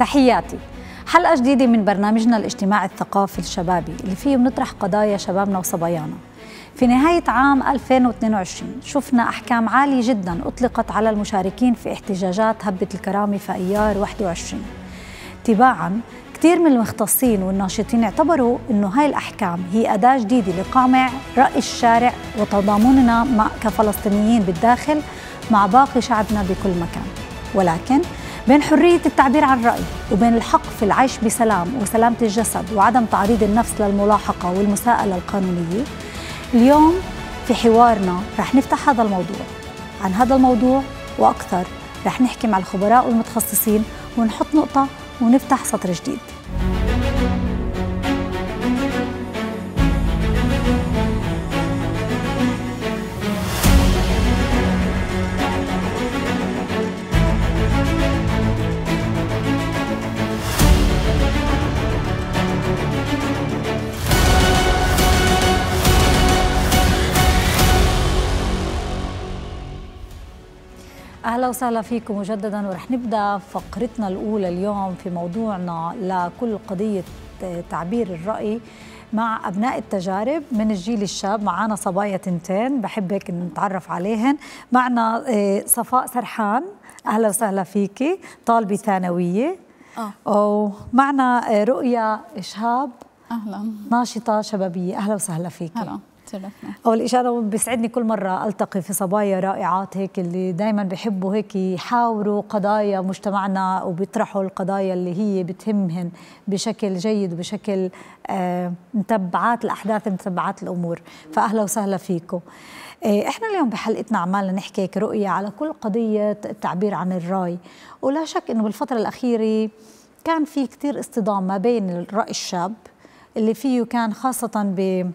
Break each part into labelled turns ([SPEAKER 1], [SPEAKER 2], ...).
[SPEAKER 1] تحياتي حلقة جديدة من برنامجنا الاجتماعي الثقافي الشبابي اللي فيه بنطرح قضايا شبابنا وصبايانا في نهاية عام 2022 شفنا أحكام عالية جدا أطلقت على المشاركين في احتجاجات هبة الكرامة في أيار 21 تباعا كثير من المختصين والناشطين اعتبروا انه هاي الاحكام هي اداه جديده لقمع راي الشارع وتضامننا مع كفلسطينيين بالداخل مع باقي شعبنا بكل مكان ولكن بين حرية التعبير عن الرأي وبين الحق في العيش بسلام وسلامة الجسد وعدم تعريض النفس للملاحقة والمساءلة القانونية اليوم في حوارنا رح نفتح هذا الموضوع عن هذا الموضوع وأكثر رح نحكي مع الخبراء والمتخصصين ونحط نقطة ونفتح سطر جديد اهلا وسهلا فيكم مجددا ورح نبدا فقرتنا الاولى اليوم في موضوعنا لكل قضيه تعبير الراي مع ابناء التجارب من الجيل الشاب معنا صبايا تنتين بحب هيك نتعرف عليهن معنا آه، صفاء سرحان اهلا وسهلا فيكي طالبه ثانويه اه ومعنا آه، رؤيا شهاب اهلا ناشطه شبابيه اهلا وسهلا فيكي اهلا شرفنا اول شيء انا بيسعدني كل مره التقي في صبايا رائعات هيك اللي دائما بحبوا هيك يحاوروا قضايا مجتمعنا وبيطرحوا القضايا اللي هي بتهمهن بشكل جيد وبشكل آه، متبعات الاحداث متبعات الامور فاهلا وسهلا فيكم آه، احنا اليوم بحلقتنا عمالنا نحكي هيك رؤيه على كل قضيه التعبير عن الراي ولا شك انه بالفتره الاخيره كان في كثير اصطدام ما بين الراي الشاب اللي فيه كان خاصه ب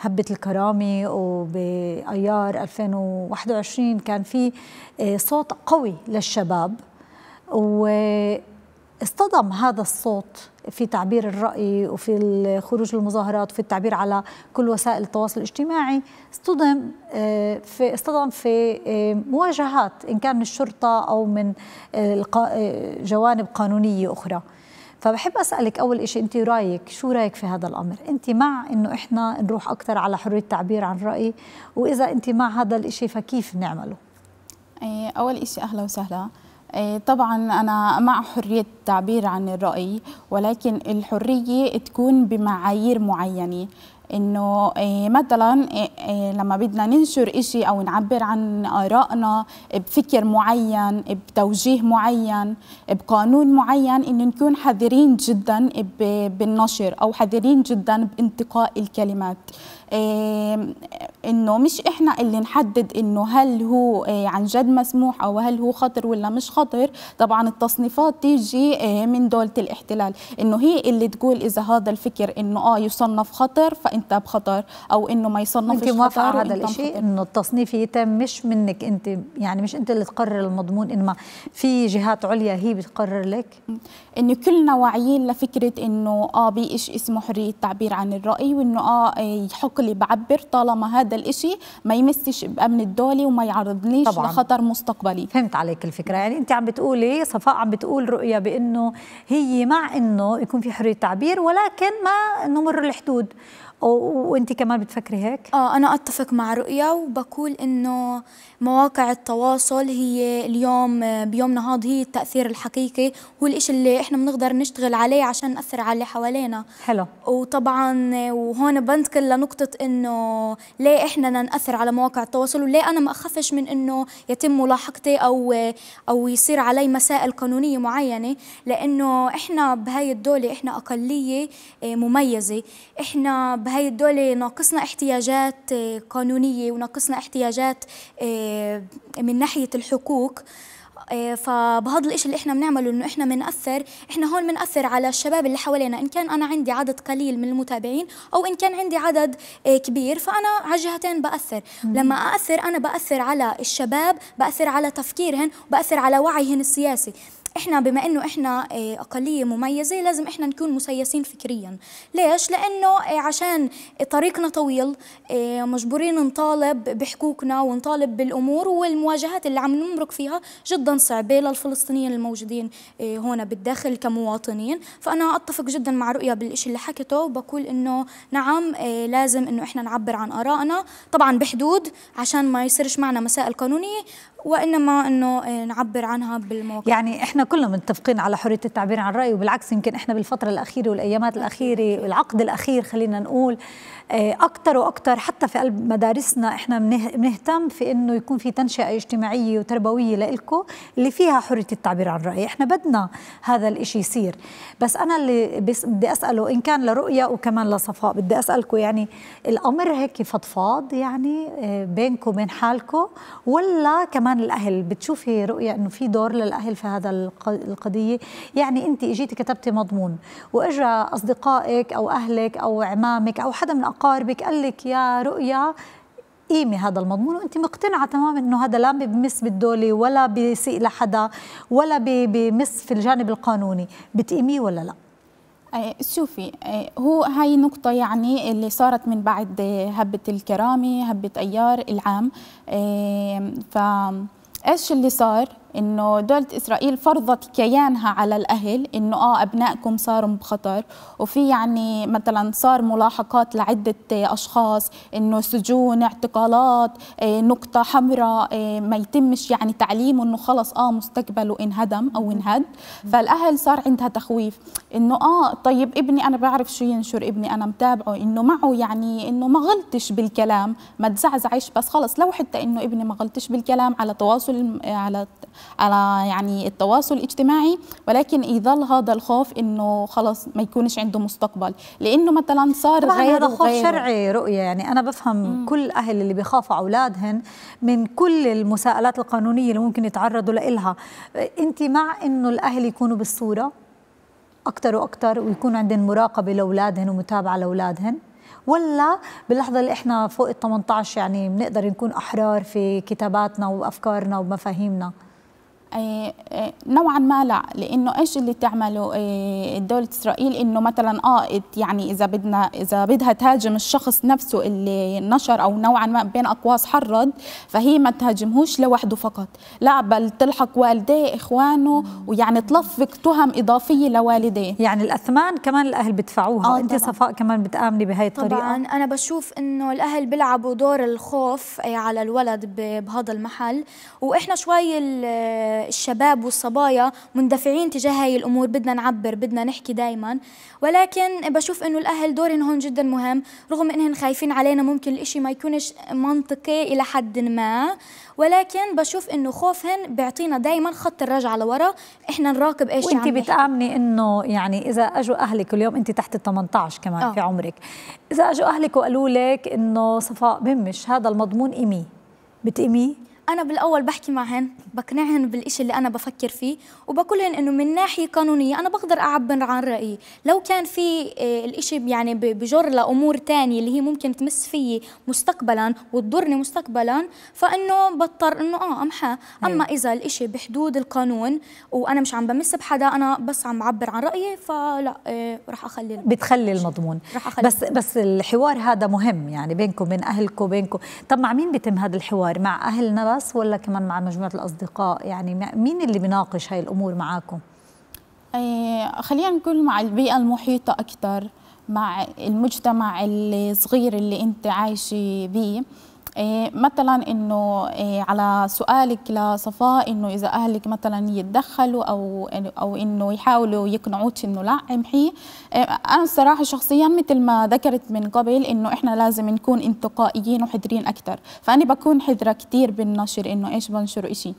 [SPEAKER 1] هبة الكرامة وبأيار 2021 كان في آه، صوت قوي للشباب واصطدم هذا الصوت في تعبير الرأي وفي خروج المظاهرات وفي التعبير على كل وسائل التواصل الاجتماعي اصطدم آه، في اصطدم في آه، مواجهات إن كان من الشرطة أو من جوانب قانونية أخرى فبحب اسالك اول شيء انت رايك شو رايك في هذا الامر انت مع انه احنا نروح اكثر على حريه التعبير عن الراي واذا انت مع هذا الشيء فكيف نعمله
[SPEAKER 2] إيه، اول شيء اهلا وسهلا إيه، طبعا أنا مع حرية التعبير عن الرأي ولكن الحرية تكون بمعايير معينة انه إيه، مثلا إيه، إيه، لما بدنا ننشر إشي او نعبر عن ارائنا بفكر معين بتوجيه معين بقانون معين انه نكون حذرين جدا بالنشر او حذرين جدا بانتقاء الكلمات انه مش احنا اللي نحدد انه هل هو آه، عن جد مسموح او هل هو خطر ولا مش خطر طبعا التصنيفات تيجي آه، من دولة الاحتلال انه هي اللي تقول اذا هذا الفكر انه اه يصنف خطر فانت بخطر او انه ما يصنفش خطر على هذا الشيء انه التصنيف يتم مش منك انت يعني مش انت اللي تقرر المضمون انما في جهات عليا هي بتقرر لك انه كلنا واعيين لفكره انه اه بإيش اسمه حريه التعبير عن الراي وانه اه يحق لي بعبر طالما هذا الإشي ما يمسش بأمن الدولي وما يعرضنيش طبعاً. لخطر مستقبلي فهمت عليك الفكرة يعني أنت عم بتقولي صفاء عم بتقول رؤية بأنه
[SPEAKER 1] هي مع أنه يكون في حرية تعبير ولكن ما نمر الحدود
[SPEAKER 3] وانت كمان بتفكري هيك؟ اه انا اتفق مع رؤيا وبقول انه مواقع التواصل هي اليوم بيومنا هذا هي التاثير الحقيقي هو الشيء اللي احنا بنقدر نشتغل عليه عشان ناثر على اللي حوالينا حلو وطبعا وهون بنتقل لنقطه انه ليه احنا ناثر على مواقع التواصل وليه انا ما اخافش من انه يتم ملاحقتي او او يصير علي مسائل قانونيه معينه لانه احنا بهاي الدوله احنا اقليه آه، مميزه احنا بهي الدولة ناقصنا احتياجات آه، قانونية وناقصنا احتياجات آه، من ناحية الحقوق آه، فبهذا الشيء اللي احنا بنعمله انه احنا بنأثر احنا هون بنأثر على الشباب اللي حوالينا ان كان انا عندي عدد قليل من المتابعين او ان كان عندي عدد كبير فانا على الجهتين بأثر لما أأثر انا بأثر على الشباب بأثر على تفكيرهن بأثر على وعيهن السياسي احنا بما انه احنا آه، اقليه مميزه لازم احنا نكون مسيسين فكريا ليش لانه آه، عشان طريقنا طويل آه، مجبورين نطالب بحقوقنا ونطالب بالامور والمواجهات اللي عم نمرق فيها جدا صعبه للفلسطينيين الموجودين هنا بالداخل كمواطنين فانا اتفق جدا مع رؤيه بالشيء اللي حكته وبقول انه نعم لازم انه احنا نعبر عن ارائنا طبعا بحدود عشان ما يصيرش معنا مسائل قانونيه وانما انه آه، نعبر عنها بالمواقف يعني
[SPEAKER 1] احنا كلنا متفقين على حريه التعبير عن الراي وبالعكس يمكن احنا بالفتره الاخيره والايامات الاخيره العقد الاخير خلينا نقول آه، اكثر واكثر حتى في قلب مدارسنا احنا بنهتم في انه يكون في تنشئه اجتماعيه وتربويه لإلكو اللي فيها حريه التعبير عن الراي احنا بدنا هذا الإشي يصير بس انا اللي بدي اساله ان كان لرؤيا وكمان لصفاء بدي اسالكم يعني الامر هيك فضفاض يعني آه، بينكم وبين حالكم ولا كمان عن الاهل بتشوفي رؤيه انه في دور للاهل في هذا القضيه يعني انت اجيتي كتبتي مضمون واجا اصدقائك او اهلك او عمامك او حدا من اقاربك قال لك يا رؤيا قيمة هذا المضمون وانت مقتنعة تماما انه هذا لا بمس بالدولة ولا بيسيء لحدا ولا بمس في الجانب القانوني بتقيميه ولا لا؟
[SPEAKER 2] آه، شوفي آه، هو هاي نقطة يعني اللي صارت من بعد آه، هبة الكرامة هبة أيار العام فايش اللي صار انه دولة اسرائيل فرضت كيانها على الاهل انه اه ابنائكم صاروا بخطر وفي يعني مثلا صار ملاحقات لعدة اشخاص انه سجون اعتقالات آه، نقطة حمراء آه، ما يتمش يعني تعليمه انه خلص اه مستقبله انهدم او انهد فالاهل صار عندها تخويف انه اه طيب ابني انا بعرف شو ينشر ابني انا متابعه انه معه يعني انه ما غلطش بالكلام ما تزعزعش بس خلص لو حتى انه ابني ما غلطش بالكلام على تواصل آه، على على يعني التواصل الاجتماعي ولكن يظل هذا الخوف انه خلص ما يكونش عنده مستقبل لانه مثلا صار طبعا غير هذا خوف شرعي رؤيه يعني انا بفهم مم. كل اهل اللي بيخافوا اولادهم من كل
[SPEAKER 1] المساءلات القانونيه اللي ممكن يتعرضوا لها انت مع انه الاهل يكونوا بالصوره اكثر واكثر ويكون عندهم مراقبه لاولادهم ومتابعه لاولادهم ولا باللحظة اللي احنا فوق ال 18 يعني بنقدر نكون أحرار في كتاباتنا
[SPEAKER 2] وأفكارنا ومفاهيمنا إيه، إيه، نوعا ما لا لانه ايش اللي تعمله إيه، دوله اسرائيل انه مثلا اه يعني اذا بدنا اذا بدها تهاجم الشخص نفسه اللي نشر او نوعا ما بين اقواس حرض فهي ما تهاجمهوش لوحده فقط لا بل تلحق والديه اخوانه ويعني تلفق تهم اضافيه لوالديه يعني الاثمان كمان الاهل بيدفعوها آه انت صفاء كمان بتامني بهي الطريقه طبعا
[SPEAKER 3] انا بشوف انه الاهل بيلعبوا دور الخوف على الولد بهذا المحل واحنا شوي الشباب والصبايا مندفعين تجاه هاي الامور بدنا نعبر بدنا نحكي دائما ولكن بشوف انه الاهل دورهم هون جدا مهم رغم انهم خايفين علينا ممكن الاشي ما يكونش منطقي الى حد ما ولكن بشوف انه خوفهم بيعطينا دائما خط الرجعه لورا احنا نراقب ايش وانت بتامني
[SPEAKER 1] انه يعني اذا اجوا اهلك اليوم انت تحت ال 18 كمان أوه. في عمرك اذا اجوا
[SPEAKER 3] اهلك وقالوا لك انه صفاء بمش هذا المضمون امي بتقيميه انا بالاول بحكي معهن بقنعهن بالشيء اللي انا بفكر فيه وبقولهن انه من ناحيه قانونيه انا بقدر اعبر عن رايي لو كان في آه، الشيء يعني بجر لامور ثانيه اللي هي ممكن تمس فيي مستقبلا وتضرني مستقبلا فانه بضطر انه اه امحاه اما أيوة. اذا الشيء بحدود القانون وانا مش عم بمس بحدا انا بس عم بعبر عن رايي فلا راح آه، رح اخلي بتخلي
[SPEAKER 1] المضمون رح أخلي بس بس الحوار هذا مهم يعني بينكم بين اهلكم بينكم طب مع مين بيتم هذا الحوار مع اهل نبات بس ولا
[SPEAKER 2] كمان مع مجموعه الاصدقاء يعني مين اللي بيناقش هاي الامور معاكم إيه، خلينا نقول مع البيئه المحيطه اكثر مع المجتمع الصغير اللي انت عايشه بيه إيه، مثلا انه إيه، على سؤالك لصفاء انه اذا اهلك مثلا يتدخلوا او او انه يحاولوا يقنعوك انه لا امحي إيه، انا الصراحه شخصيا مثل ما ذكرت من قبل انه احنا لازم نكون انتقائيين وحذرين اكثر فانا بكون حذره كثير بالنشر انه ايش بنشر شيء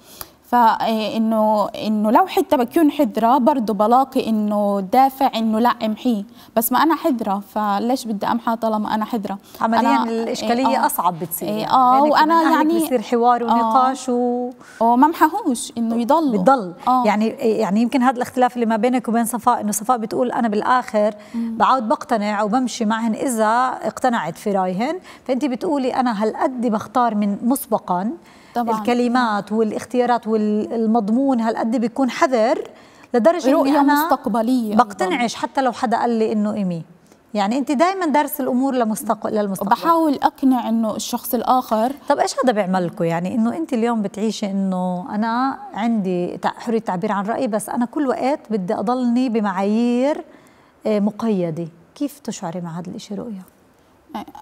[SPEAKER 2] فانه إيه، انه لو حتى بكون حذره برضه بلاقي انه دافع انه لا امحيه بس ما انا حذره فليش بدي امحى طالما انا حذره عمليا أنا الاشكاليه إيه، آه اصعب بتصير إيه، يعني اه وانا يعني بصير حوار آه. ونقاش آه
[SPEAKER 1] و وما امحاهوش انه يضل بضل آه يعني يعني يمكن هذا الاختلاف اللي ما بينك وبين صفاء انه صفاء بتقول انا بالاخر بعود بقتنع وبمشي معهن اذا اقتنعت في رايهن فانت بتقولي انا هالقد بختار من مسبقا طبعاً. الكلمات والاختيارات والمضمون هالقد بيكون حذر لدرجه رؤية أنا مستقبليه بقتنعش حتى لو حدا قال لي انه ايمي يعني انت دائما دارس الامور لمستقبل للمستقبل بحاول اقنع انه الشخص الاخر طب ايش هذا بيعمل لكم يعني انه انت اليوم بتعيشي انه انا عندي حريه تعبير عن رايي بس انا كل وقت بدي اضلني
[SPEAKER 2] بمعايير آه، مقيده كيف تشعري مع هذا الشيء رؤيه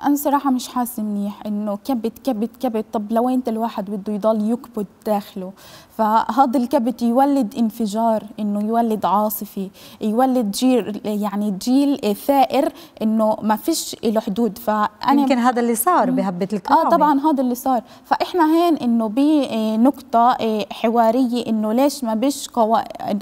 [SPEAKER 2] انا صراحه مش حاسه منيح انه كبت كبت كبت طب لوين الواحد بده يضل يكبت داخله فهذا الكبت يولد انفجار انه يولد عاصفه يولد جيل يعني جيل ثائر انه ما فيش له حدود فانا يمكن هذا اللي صار بهبه آه، الكرامه اه طبعا هذا اللي صار فاحنا هين انه بنقطه إيه، إيه، حواريه انه ليش ما بيش قوا...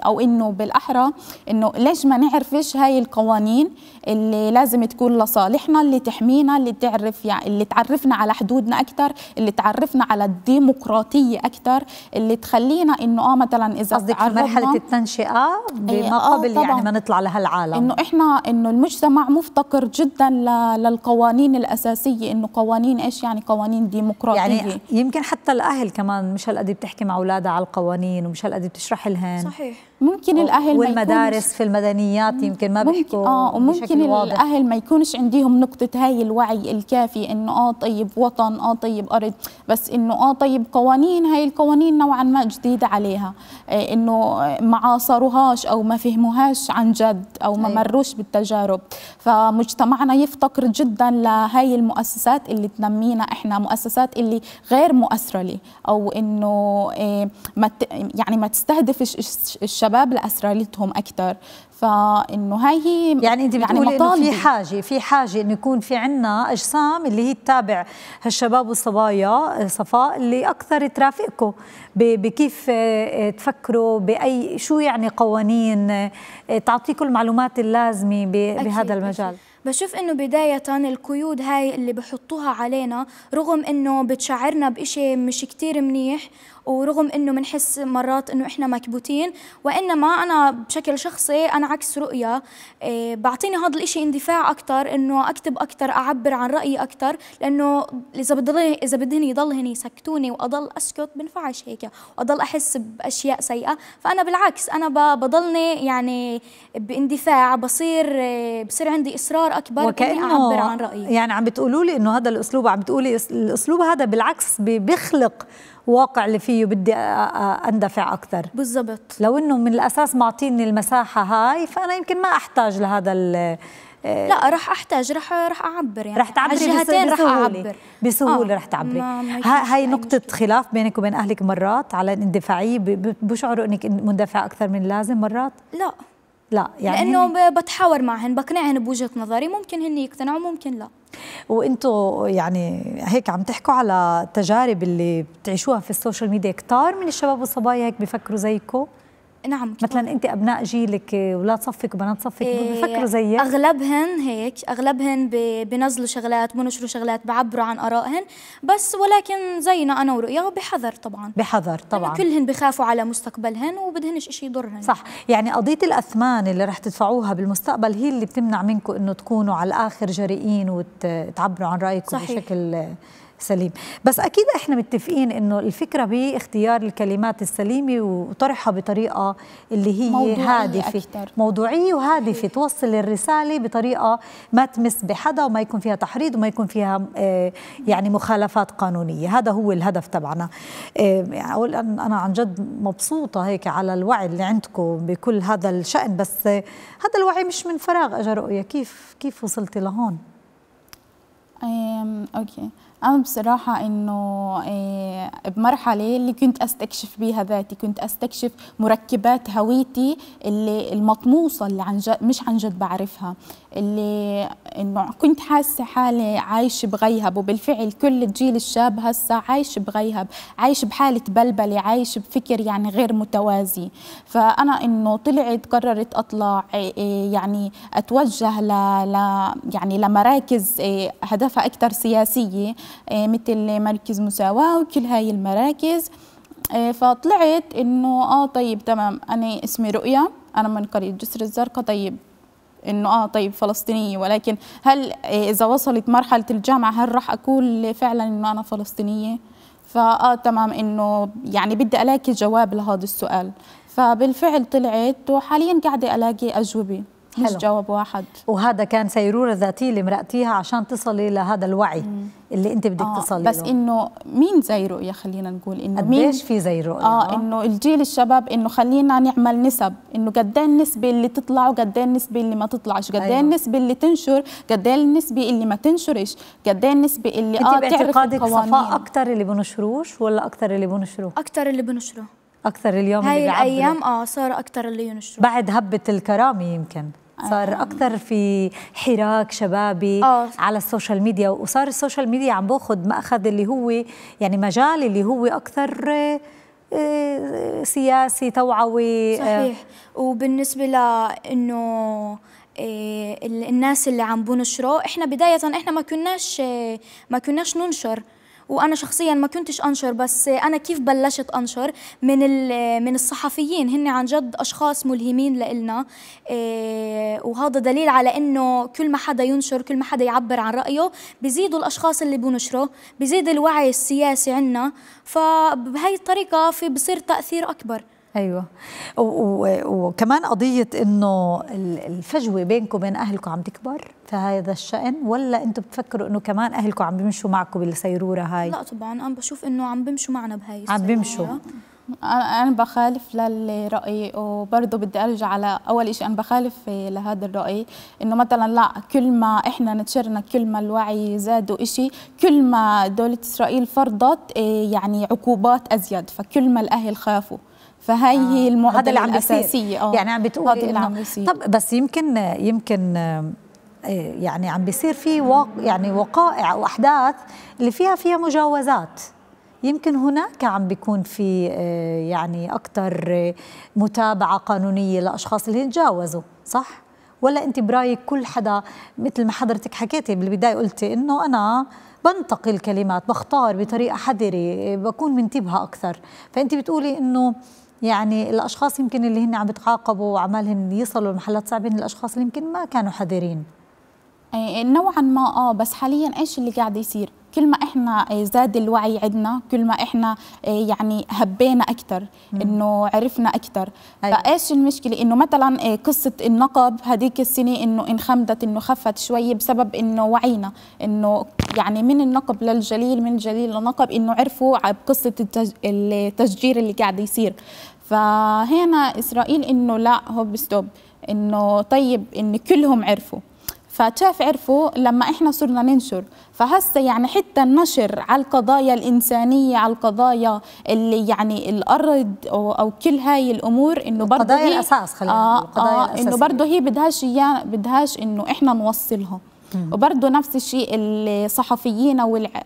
[SPEAKER 2] او انه بالاحرى انه ليش ما نعرفش هاي القوانين اللي لازم تكون لصالحنا اللي تحمينا اللي تعرف يعني اللي تعرفنا على حدودنا اكثر اللي تعرفنا على الديمقراطيه اكثر اللي تخلي بتخلينا انه اه مثلا اذا قصدك في مرحله التنشئه إيه، بما آه، قبل آه يعني ما نطلع لهالعالم انه احنا انه المجتمع مفتقر جدا للقوانين الاساسيه انه قوانين ايش يعني قوانين ديمقراطيه يعني
[SPEAKER 1] يمكن حتى الاهل كمان مش هالقد بتحكي مع اولادها على القوانين ومش هالقد بتشرح لهم صحيح
[SPEAKER 2] ممكن الاهل والمدارس في المدنيات يمكن ما بيحكوا اه وممكن الاهل ما يكونش عندهم نقطه هاي الوعي الكافي انه اه طيب وطن اه طيب ارض بس انه اه طيب قوانين هاي القوانين نوعا ما جديده عليها آه انه آه، ما عاصروهاش او ما فهموهاش عن جد او ما أيوة. مروش بالتجارب فمجتمعنا يفتقر جدا لهي المؤسسات اللي تنمينا احنا مؤسسات اللي غير مؤثره لي او انه آه ما يعني ما تستهدفش الشباب الشباب لاسرارتهم اكثر فانه هاي هي يعني انت يعني بتقولي يعني انه في حاجه في حاجه انه يكون في عنا
[SPEAKER 1] اجسام اللي هي تتابع هالشباب والصبايا صفاء اللي اكثر ترافقكم بكيف آه، آه، تفكروا باي شو يعني قوانين آه،
[SPEAKER 3] تعطيكم المعلومات اللازمه بهذا المجال أكيد. بشوف انه بداية القيود هاي اللي بحطوها علينا رغم انه بتشعرنا بإشي مش كتير منيح ورغم انه بنحس مرات انه احنا مكبوتين وانما انا بشكل شخصي انا عكس رؤيا إيه، بعطيني هذا الاشي اندفاع اكثر انه اكتب اكثر اعبر عن رايي اكثر لانه اذا بضل اذا بدهن يضل هني يسكتوني واضل اسكت بنفعش هيك واضل احس باشياء سيئه فانا بالعكس انا بضلني يعني باندفاع بصير بصير عندي اصرار اكبر وكانه اعبر عن رايي
[SPEAKER 1] يعني عم بتقولوا لي انه هذا الاسلوب عم بتقولي الاسلوب هذا بالعكس بيخلق واقع اللي فيه بدي اندفع اكثر بالضبط لو انه من الاساس معطيني المساحه هاي فانا يمكن ما احتاج لهذا آه، لا راح
[SPEAKER 3] احتاج راح راح اعبر يعني راح تعبري بسهولة راح اعبر بسهوله آه راح تعبري هاي
[SPEAKER 1] نقطه مشكلة. خلاف بينك وبين اهلك مرات على الاندفاعيه بشعروا انك مندفعه اكثر من اللازم مرات لا لا يعني لانه
[SPEAKER 3] بتحاور معهن بقنعهن بوجهه نظري ممكن هن يقتنعوا ممكن لا
[SPEAKER 1] وانتم يعني هيك عم تحكوا على التجارب اللي بتعيشوها في السوشيال ميديا كتار من الشباب والصبايا هيك بفكروا زيكم نعم مثلا انت ابناء جيلك ولا
[SPEAKER 3] صفك وبنات صفك إيه بفكروا زيك اغلبهن هيك اغلبهن بنزلوا شغلات بنشروا شغلات بعبروا عن ارائهن بس ولكن زينا انا ورؤيا وبحذر طبعا
[SPEAKER 1] بحذر طبعا يعني كلهن
[SPEAKER 3] بخافوا على مستقبلهن وبدهنش شيء يضرهن صح يعني قضيه الاثمان
[SPEAKER 1] اللي رح تدفعوها بالمستقبل هي اللي بتمنع منكم انه تكونوا على الاخر جريئين وتعبروا عن رايكم صحيح. بشكل سليم بس أكيد إحنا متفقين إنه الفكرة باختيار الكلمات السليمة وطرحها بطريقة اللي هي موضوعية هادفة أكتر. موضوعية وهادفة توصل الرسالة بطريقة ما تمس بحدا وما يكون فيها تحريض وما يكون فيها آه، يعني مخالفات قانونية هذا هو الهدف تبعنا آه، أقول أنا عن جد مبسوطة هيك على الوعي اللي عندكم بكل هذا الشأن بس
[SPEAKER 2] هذا الوعي مش من فراغ اجى رؤية كيف كيف وصلتي لهون؟ اوكي انا بصراحه انه إيه بمرحله اللي كنت استكشف بيها ذاتي كنت استكشف مركبات هويتي اللي المطموسه اللي عن جد مش عن جد بعرفها اللي انه كنت حاسه حالي عايشه بغيهب وبالفعل كل الجيل الشاب هسا عايش بغيهب عايش بحاله بلبله عايش بفكر يعني غير متوازي فانا انه طلعت قررت اطلع إيه, إيه، يعني اتوجه ل يعني لمراكز إيه هدفها اكثر سياسي الأساسية آه، مثل مركز مساواة وكل هاي المراكز آه، فطلعت إنه آه طيب تمام أنا اسمي رؤيا أنا من قرية جسر الزرقاء طيب انه اه طيب فلسطينيه ولكن هل آه، اذا وصلت مرحله الجامعه هل راح اقول فعلا انه انا فلسطينيه؟ فاه تمام انه يعني بدي الاقي جواب لهذا السؤال فبالفعل طلعت وحاليا قاعده الاقي اجوبه مش حلو. جواب واحد وهذا كان سيرورة ذاتية اللي مرقتيها عشان تصلي لهذا الوعي مم. اللي انت بدك آه تصلي بس انه مين زي رؤية خلينا نقول انه قديش في زي
[SPEAKER 1] رؤية آه،, اه انه
[SPEAKER 2] الجيل الشباب انه خلينا نعمل نسب انه قد ايه النسبة اللي تطلع وقد ايه النسبة اللي ما تطلعش قد ايه أيوه. النسبة اللي تنشر قد ايه النسبة اللي ما تنشرش قد ايه النسبة اللي اه تعرف باعتقادك صفاء
[SPEAKER 1] اكثر اللي بنشروش ولا اكثر اللي بنشروه اكثر اللي بنشروه اكثر اليوم هاي اللي الايام
[SPEAKER 3] اه صار اكثر اللي ينشروا
[SPEAKER 1] بعد هبه الكرامه يمكن صار آه. اكثر في حراك شبابي أوه. على السوشيال ميديا وصار السوشيال ميديا عم باخذ ماخذ اللي هو يعني مجال اللي هو اكثر
[SPEAKER 3] آه، سياسي توعوي آه. صحيح وبالنسبه لانه الناس اللي عم بنشره احنا بدايه احنا ما كناش ما كناش ننشر وانا شخصيا ما كنتش انشر بس انا كيف بلشت انشر من من الصحفيين هن عن جد اشخاص ملهمين لإلنا آه، وهذا دليل على انه كل ما حدا ينشر كل ما حدا يعبر عن رايه بيزيدوا الاشخاص اللي بنشره بيزيد الوعي السياسي عنا فبهي الطريقه في بصير تاثير اكبر
[SPEAKER 1] ايوه وكمان قضيه انه الفجوه بينكم وبين اهلكم عم تكبر في هذا الشان ولا انتم بتفكروا انه كمان اهلكم عم بيمشوا معكم بالسيروره هاي لا طبعا
[SPEAKER 2] انا بشوف انه عم بيمشوا معنا بهاي السيروره عم بيمشوا أنا بخالف للرأي وبرضه بدي أرجع على أول شيء أنا بخالف لهذا الرأي إنه مثلا لا كل ما إحنا نتشرنا كل ما الوعي زاد وإشي كل ما دولة إسرائيل فرضت إيه، يعني عقوبات أزيد فكل ما الأهل خافوا فهي آه. هي المعادله اللي عم الاساسيه اه يعني عم بتقولي
[SPEAKER 1] طب بس يمكن يمكن آه، يعني عم بيصير في وق يعني وقائع او احداث اللي فيها فيها مجاوزات يمكن هناك عم بيكون في آه، يعني اكثر آه، متابعه قانونيه لاشخاص اللي تجاوزوا صح ولا انت برايك كل حدا مثل ما حضرتك حكيتي بالبدايه قلتي انه انا بنتقي الكلمات بختار بطريقه حذره بكون منتبهه اكثر فانت بتقولي انه يعني الاشخاص يمكن اللي هن عم بتعاقبوا وعمالهم يصلوا لمحلات
[SPEAKER 2] صعبه الاشخاص اللي يمكن ما كانوا حذرين إيه، إيه، نوعا ما اه بس حاليا ايش اللي قاعد يصير كل ما احنا إيه، زاد الوعي عندنا كل ما احنا يعني هبينا اكثر انه عرفنا اكثر أيوة. فايش المشكله انه مثلا قصه النقب هذيك السنه انه انخمدت انه خفت شوي بسبب انه وعينا انه يعني من النقب للجليل من الجليل للنقب انه عرفوا بقصه التشجير اللي قاعد يصير فهنا اسرائيل انه لا هوب ستوب انه طيب ان كلهم عرفوا فشاف عرفوا لما احنا صرنا ننشر فهسه يعني حتى النشر على القضايا الانسانيه على القضايا اللي يعني الارض او, أو كل هاي الامور انه برضه قضايا الاساس خلينا آه, آه آه انه برضه هي بدهاش بدهاش انه احنا نوصلها وبرضه نفس الشيء الصحفيين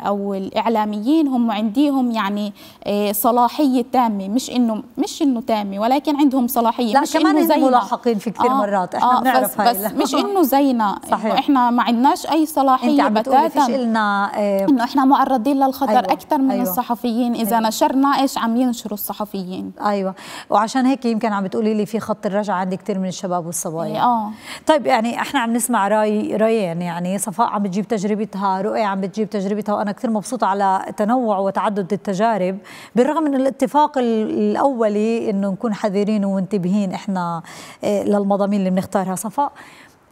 [SPEAKER 2] او الاعلاميين هم عنديهم يعني آه، صلاحيه تامه مش انه مش انه تامه ولكن عندهم صلاحيه لا مش كمان انه زينا ملاحقين في كثير آه مرات احنا آه بنعرف بس, هاي بس مش انه زينا صحيح. احنا ما عندناش اي صلاحيه بتاتا لنا إيه انه احنا معرضين للخطر أيوة. اكثر من أيوة. الصحفيين اذا أيوة. نشرنا ايش عم ينشروا
[SPEAKER 1] الصحفيين ايوه وعشان هيك يمكن عم بتقولي لي في خط الرجعه عند كثير من الشباب والصبايا إيه، اه طيب يعني احنا عم نسمع راي رايين يعني يعني صفاء عم بتجيب تجربتها رؤية عم بتجيب تجربتها وأنا كثير مبسوطة على تنوع وتعدد التجارب بالرغم من الاتفاق الأولي أنه نكون حذرين ومنتبهين إحنا آه، للمضامين اللي بنختارها صفاء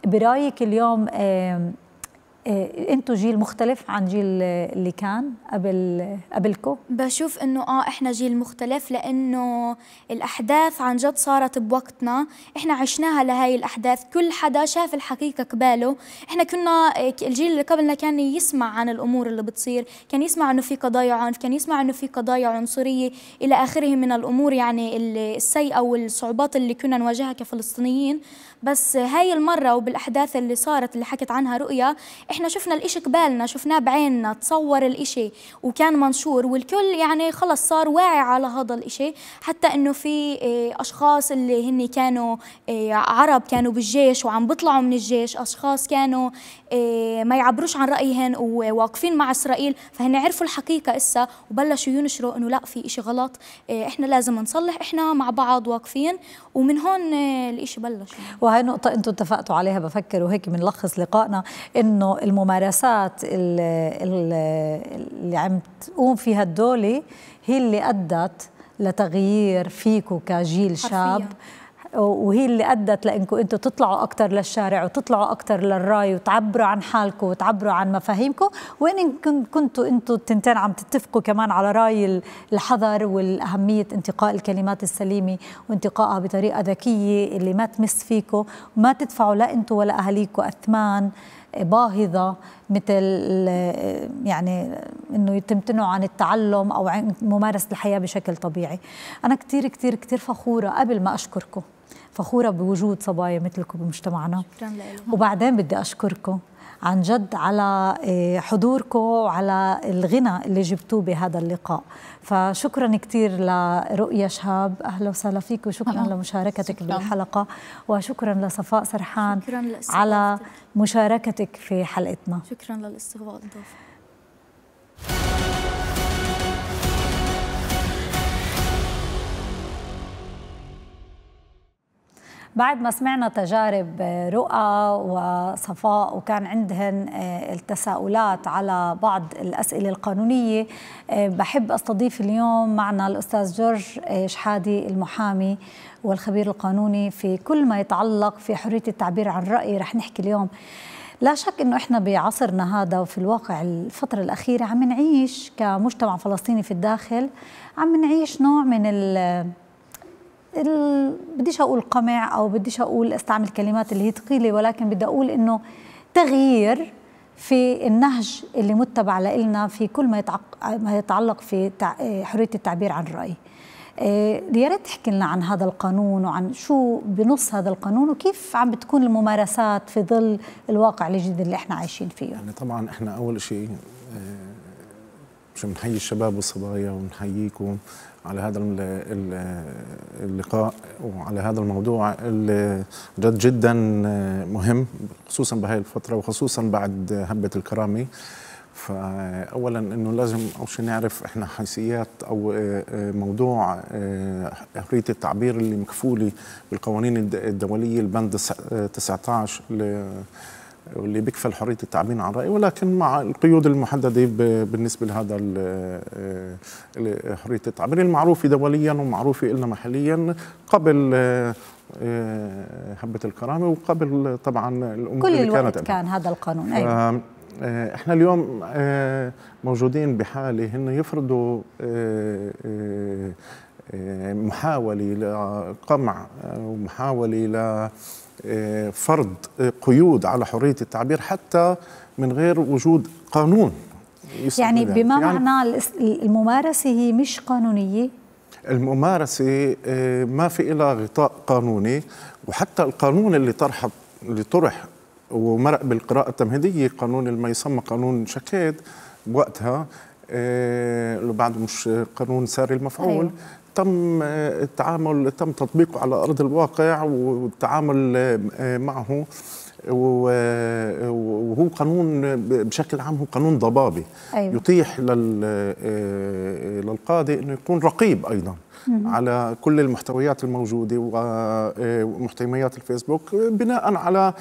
[SPEAKER 1] برأيك اليوم إيه انتوا جيل مختلف
[SPEAKER 3] عن جيل اللي كان قبل قبلكم بشوف انه اه احنا جيل مختلف لانه الاحداث عن جد صارت بوقتنا احنا عشناها لهي الاحداث كل حدا شاف الحقيقه قباله احنا كنا إيه، الجيل اللي قبلنا كان يسمع عن الامور اللي بتصير كان يسمع انه في قضايا عنف كان يسمع انه في قضايا عنصريه الى اخره من الامور يعني السيئه والصعوبات اللي كنا نواجهها كفلسطينيين بس هاي المرة وبالأحداث اللي صارت اللي حكت عنها رؤيا إحنا شفنا الإشي قبالنا شفناه بعيننا تصور الإشي وكان منشور والكل يعني خلص صار واعي على هذا الإشي حتى إنه في آه، أشخاص اللي هني كانوا آه، عرب كانوا بالجيش وعم بيطلعوا من الجيش أشخاص كانوا إيه، ما يعبروش عن رايهن وواقفين مع اسرائيل فهن عرفوا الحقيقه اسا وبلشوا ينشروا انه لا في شيء غلط إيه، احنا لازم نصلح احنا مع بعض واقفين ومن هون إيه، الإشي بلش وهي
[SPEAKER 1] نقطه انتم اتفقتوا عليها بفكر وهيك بنلخص لقائنا انه الممارسات اللي عم تقوم فيها الدوله هي اللي ادت لتغيير فيكو كجيل شاب حرفياً. وهي اللي أدت لأنكم أنتم تطلعوا أكثر للشارع وتطلعوا أكثر للراي وتعبروا عن حالكم وتعبروا عن مفاهيمكم وإن كنتوا أنتم التنتين عم تتفقوا كمان على رأي الحذر والأهمية انتقاء الكلمات السليمة وانتقائها بطريقة ذكية اللي ما تمس فيكم وما تدفعوا لا أنتم ولا أهاليكم أثمان باهظه مثل يعني انه يتم تمتنعوا عن التعلم او عن ممارسه الحياه بشكل طبيعي انا كتير كتير كتير فخوره قبل ما اشكركم فخوره بوجود صبايا مثلكم بمجتمعنا وبعدين بدي اشكركم عن جد على آه، حضوركم وعلى الغنى اللي جبتوه بهذا اللقاء فشكرا كثير لرؤيا شهاب اهلا وسهلا فيك وشكرا أهلا. لمشاركتك شكرا. بالحلقه وشكرا لصفاء سرحان
[SPEAKER 3] شكرا على
[SPEAKER 1] مشاركتك في حلقتنا
[SPEAKER 3] شكرا للاستضافه
[SPEAKER 1] بعد ما سمعنا تجارب آه، رؤى وصفاء وكان عندهن آه، التساؤلات على بعض الأسئلة القانونية آه، بحب أستضيف اليوم معنا الأستاذ جورج شحادي المحامي والخبير القانوني في كل ما يتعلق في حرية التعبير عن رأي رح نحكي اليوم لا شك انه احنا بعصرنا هذا وفي الواقع الفتره الاخيره عم نعيش كمجتمع فلسطيني في الداخل عم نعيش نوع من بديش اقول قمع او بديش اقول استعمل كلمات اللي هي ثقيله ولكن بدي اقول انه تغيير في النهج اللي متبع لنا في كل ما ما يتعلق في حريه التعبير عن الراي. آه، يا ريت تحكي لنا عن هذا القانون وعن شو بنص هذا القانون وكيف عم بتكون الممارسات في ظل الواقع الجديد اللي احنا عايشين فيه. يعني
[SPEAKER 4] طبعا احنا اول شيء آه، مش بنحيي الشباب والصبايا ونحييكم على هذا اللقاء وعلى هذا الموضوع اللي جد جدا مهم خصوصا بهذه الفترة وخصوصا بعد هبة الكرامة فأولا أنه لازم أول شيء نعرف إحنا حيثيات أو آه، آه، موضوع آه، حرية التعبير اللي مكفولة بالقوانين الدولية البند 19 واللي بيكفل حريه التعبير عن رايه ولكن مع القيود المحدده بالنسبه لهذا آه، آه، حريه التعبير المعروفه دوليا ومعروفه لنا محليا قبل آه، هبه الكرامه وقبل طبعا الامور كل اللي كانت كان
[SPEAKER 1] هذا القانون أيوة.
[SPEAKER 4] احنا اليوم موجودين بحاله هن يفرضوا محاوله لقمع ومحاوله ل فرض قيود على حرية التعبير حتى من غير وجود قانون يعني بما يعني
[SPEAKER 1] معنى الممارسة هي مش قانونية؟
[SPEAKER 4] الممارسة آه، ما في لها غطاء قانوني وحتى القانون اللي طرح اللي طرح ومرق بالقراءة التمهيدية قانون ما يسمى قانون شكيد وقتها اللي آه، بعده مش قانون ساري المفعول أيوه. تم التعامل تم تطبيقه على ارض الواقع والتعامل آه، معه وهو قانون بشكل عام هو قانون ضبابي أيوة. يتيح آه، للقاضي انه يكون رقيب ايضا على كل المحتويات الموجوده آه، ومحتويات الفيسبوك بناء على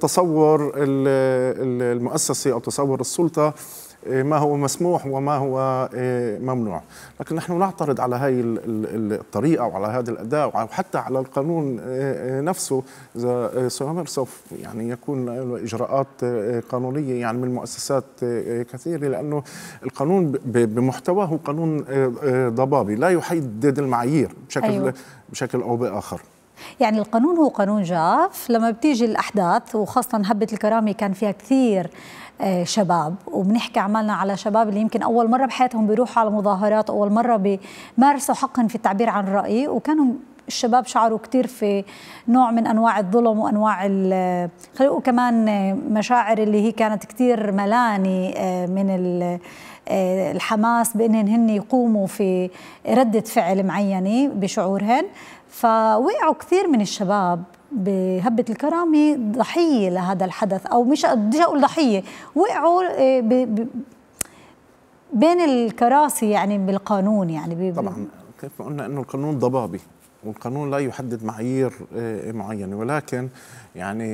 [SPEAKER 4] تصور المؤسسه او تصور السلطه إيه، ما هو مسموح وما هو إيه، ممنوع لكن نحن نعترض على هذه الطريقة وعلى هذا الأداء وحتى على القانون إيه، نفسه إذا سوف يعني يكون إجراءات قانونية يعني من مؤسسات كثيرة لأنه القانون بمحتواه قانون ضبابي لا يحدد المعايير بشكل أيوه. بشكل أو بآخر
[SPEAKER 1] يعني القانون هو قانون جاف لما بتيجي الأحداث وخاصة هبة الكرامة كان فيها كثير آه، شباب وبنحكي عملنا على شباب اللي يمكن أول مرة بحياتهم بيروحوا على مظاهرات أول مرة بيمارسوا حقهم في التعبير عن الرأي وكانوا الشباب شعروا كثير في نوع من انواع الظلم وانواع خلينا نقول كمان مشاعر اللي هي كانت كثير ملاني آه، من آه، الحماس بانهم هن يقوموا في رده فعل معينه بشعورهن فوقعوا كثير من الشباب بهبة الكرامة ضحية لهذا الحدث أو مش بدي أقول ضحية وقعوا آه، ب... ب... بين الكراسي يعني بالقانون يعني ب... طبعا
[SPEAKER 4] كيف قلنا أنه القانون ضبابي والقانون لا يحدد معايير آه، معينة ولكن يعني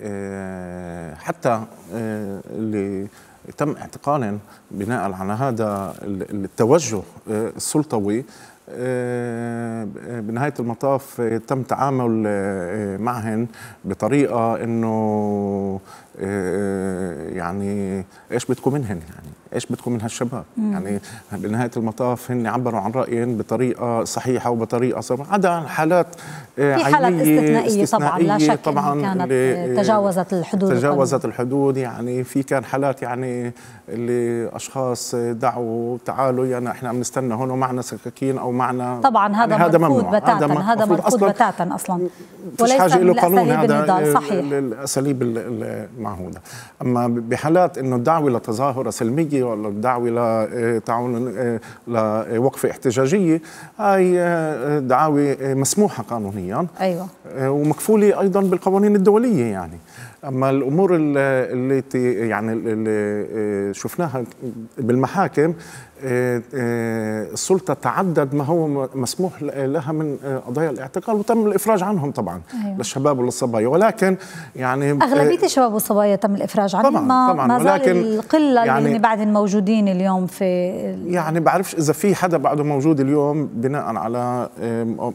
[SPEAKER 4] آه، حتى اللي تم اعتقالهم بناء على هذا التوجه السلطوي آه، بنهاية المطاف آه، تم تعامل آه، معهن بطريقة أنه آه، يعني ايش بدكم منهن يعني ايش بدكم من هالشباب مم. يعني بنهايه المطاف هن عبروا عن رايهم بطريقه صحيحه وبطريقه صحيحة عدا حالات آه، في حالات استثنائيه, استثنائية طبعا لا شك طبعا كانت تجاوزت
[SPEAKER 1] الحدود تجاوزت
[SPEAKER 4] الحدود يعني في كان حالات يعني اللي اشخاص دعوا تعالوا يعني احنا عم نستنى هون ومعنا سكاكين او معنا طبعا هذا يعني هذا مرفوض بتاتا هذا مرفوض
[SPEAKER 1] بتاتا اصلا وليس حاجه له قانون هذا
[SPEAKER 4] الاساليب معهوده اما بحالات انه الدعوه لتظاهره سلميه أو الدعوه لتعاون آه، آه، لوقفه احتجاجيه هاي آه، دعاوي مسموحه قانونيا ايوه ومكفوله ايضا بالقوانين الدوليه يعني اما الامور اللي يعني اللي آه، شفناها بالمحاكم آه، آه، السلطه تعدد ما هو مسموح لها من قضايا الاعتقال وتم الافراج عنهم طبعا أيوة. للشباب وللصبايا ولكن يعني اغلبيه
[SPEAKER 1] الشباب والصبايا تم الافراج عنهم طبعا ما, طبعا ما زال ولكن القله يعني اللي بعد الموجودين اليوم في
[SPEAKER 4] يعني بعرفش اذا في حدا بعده موجود اليوم بناء على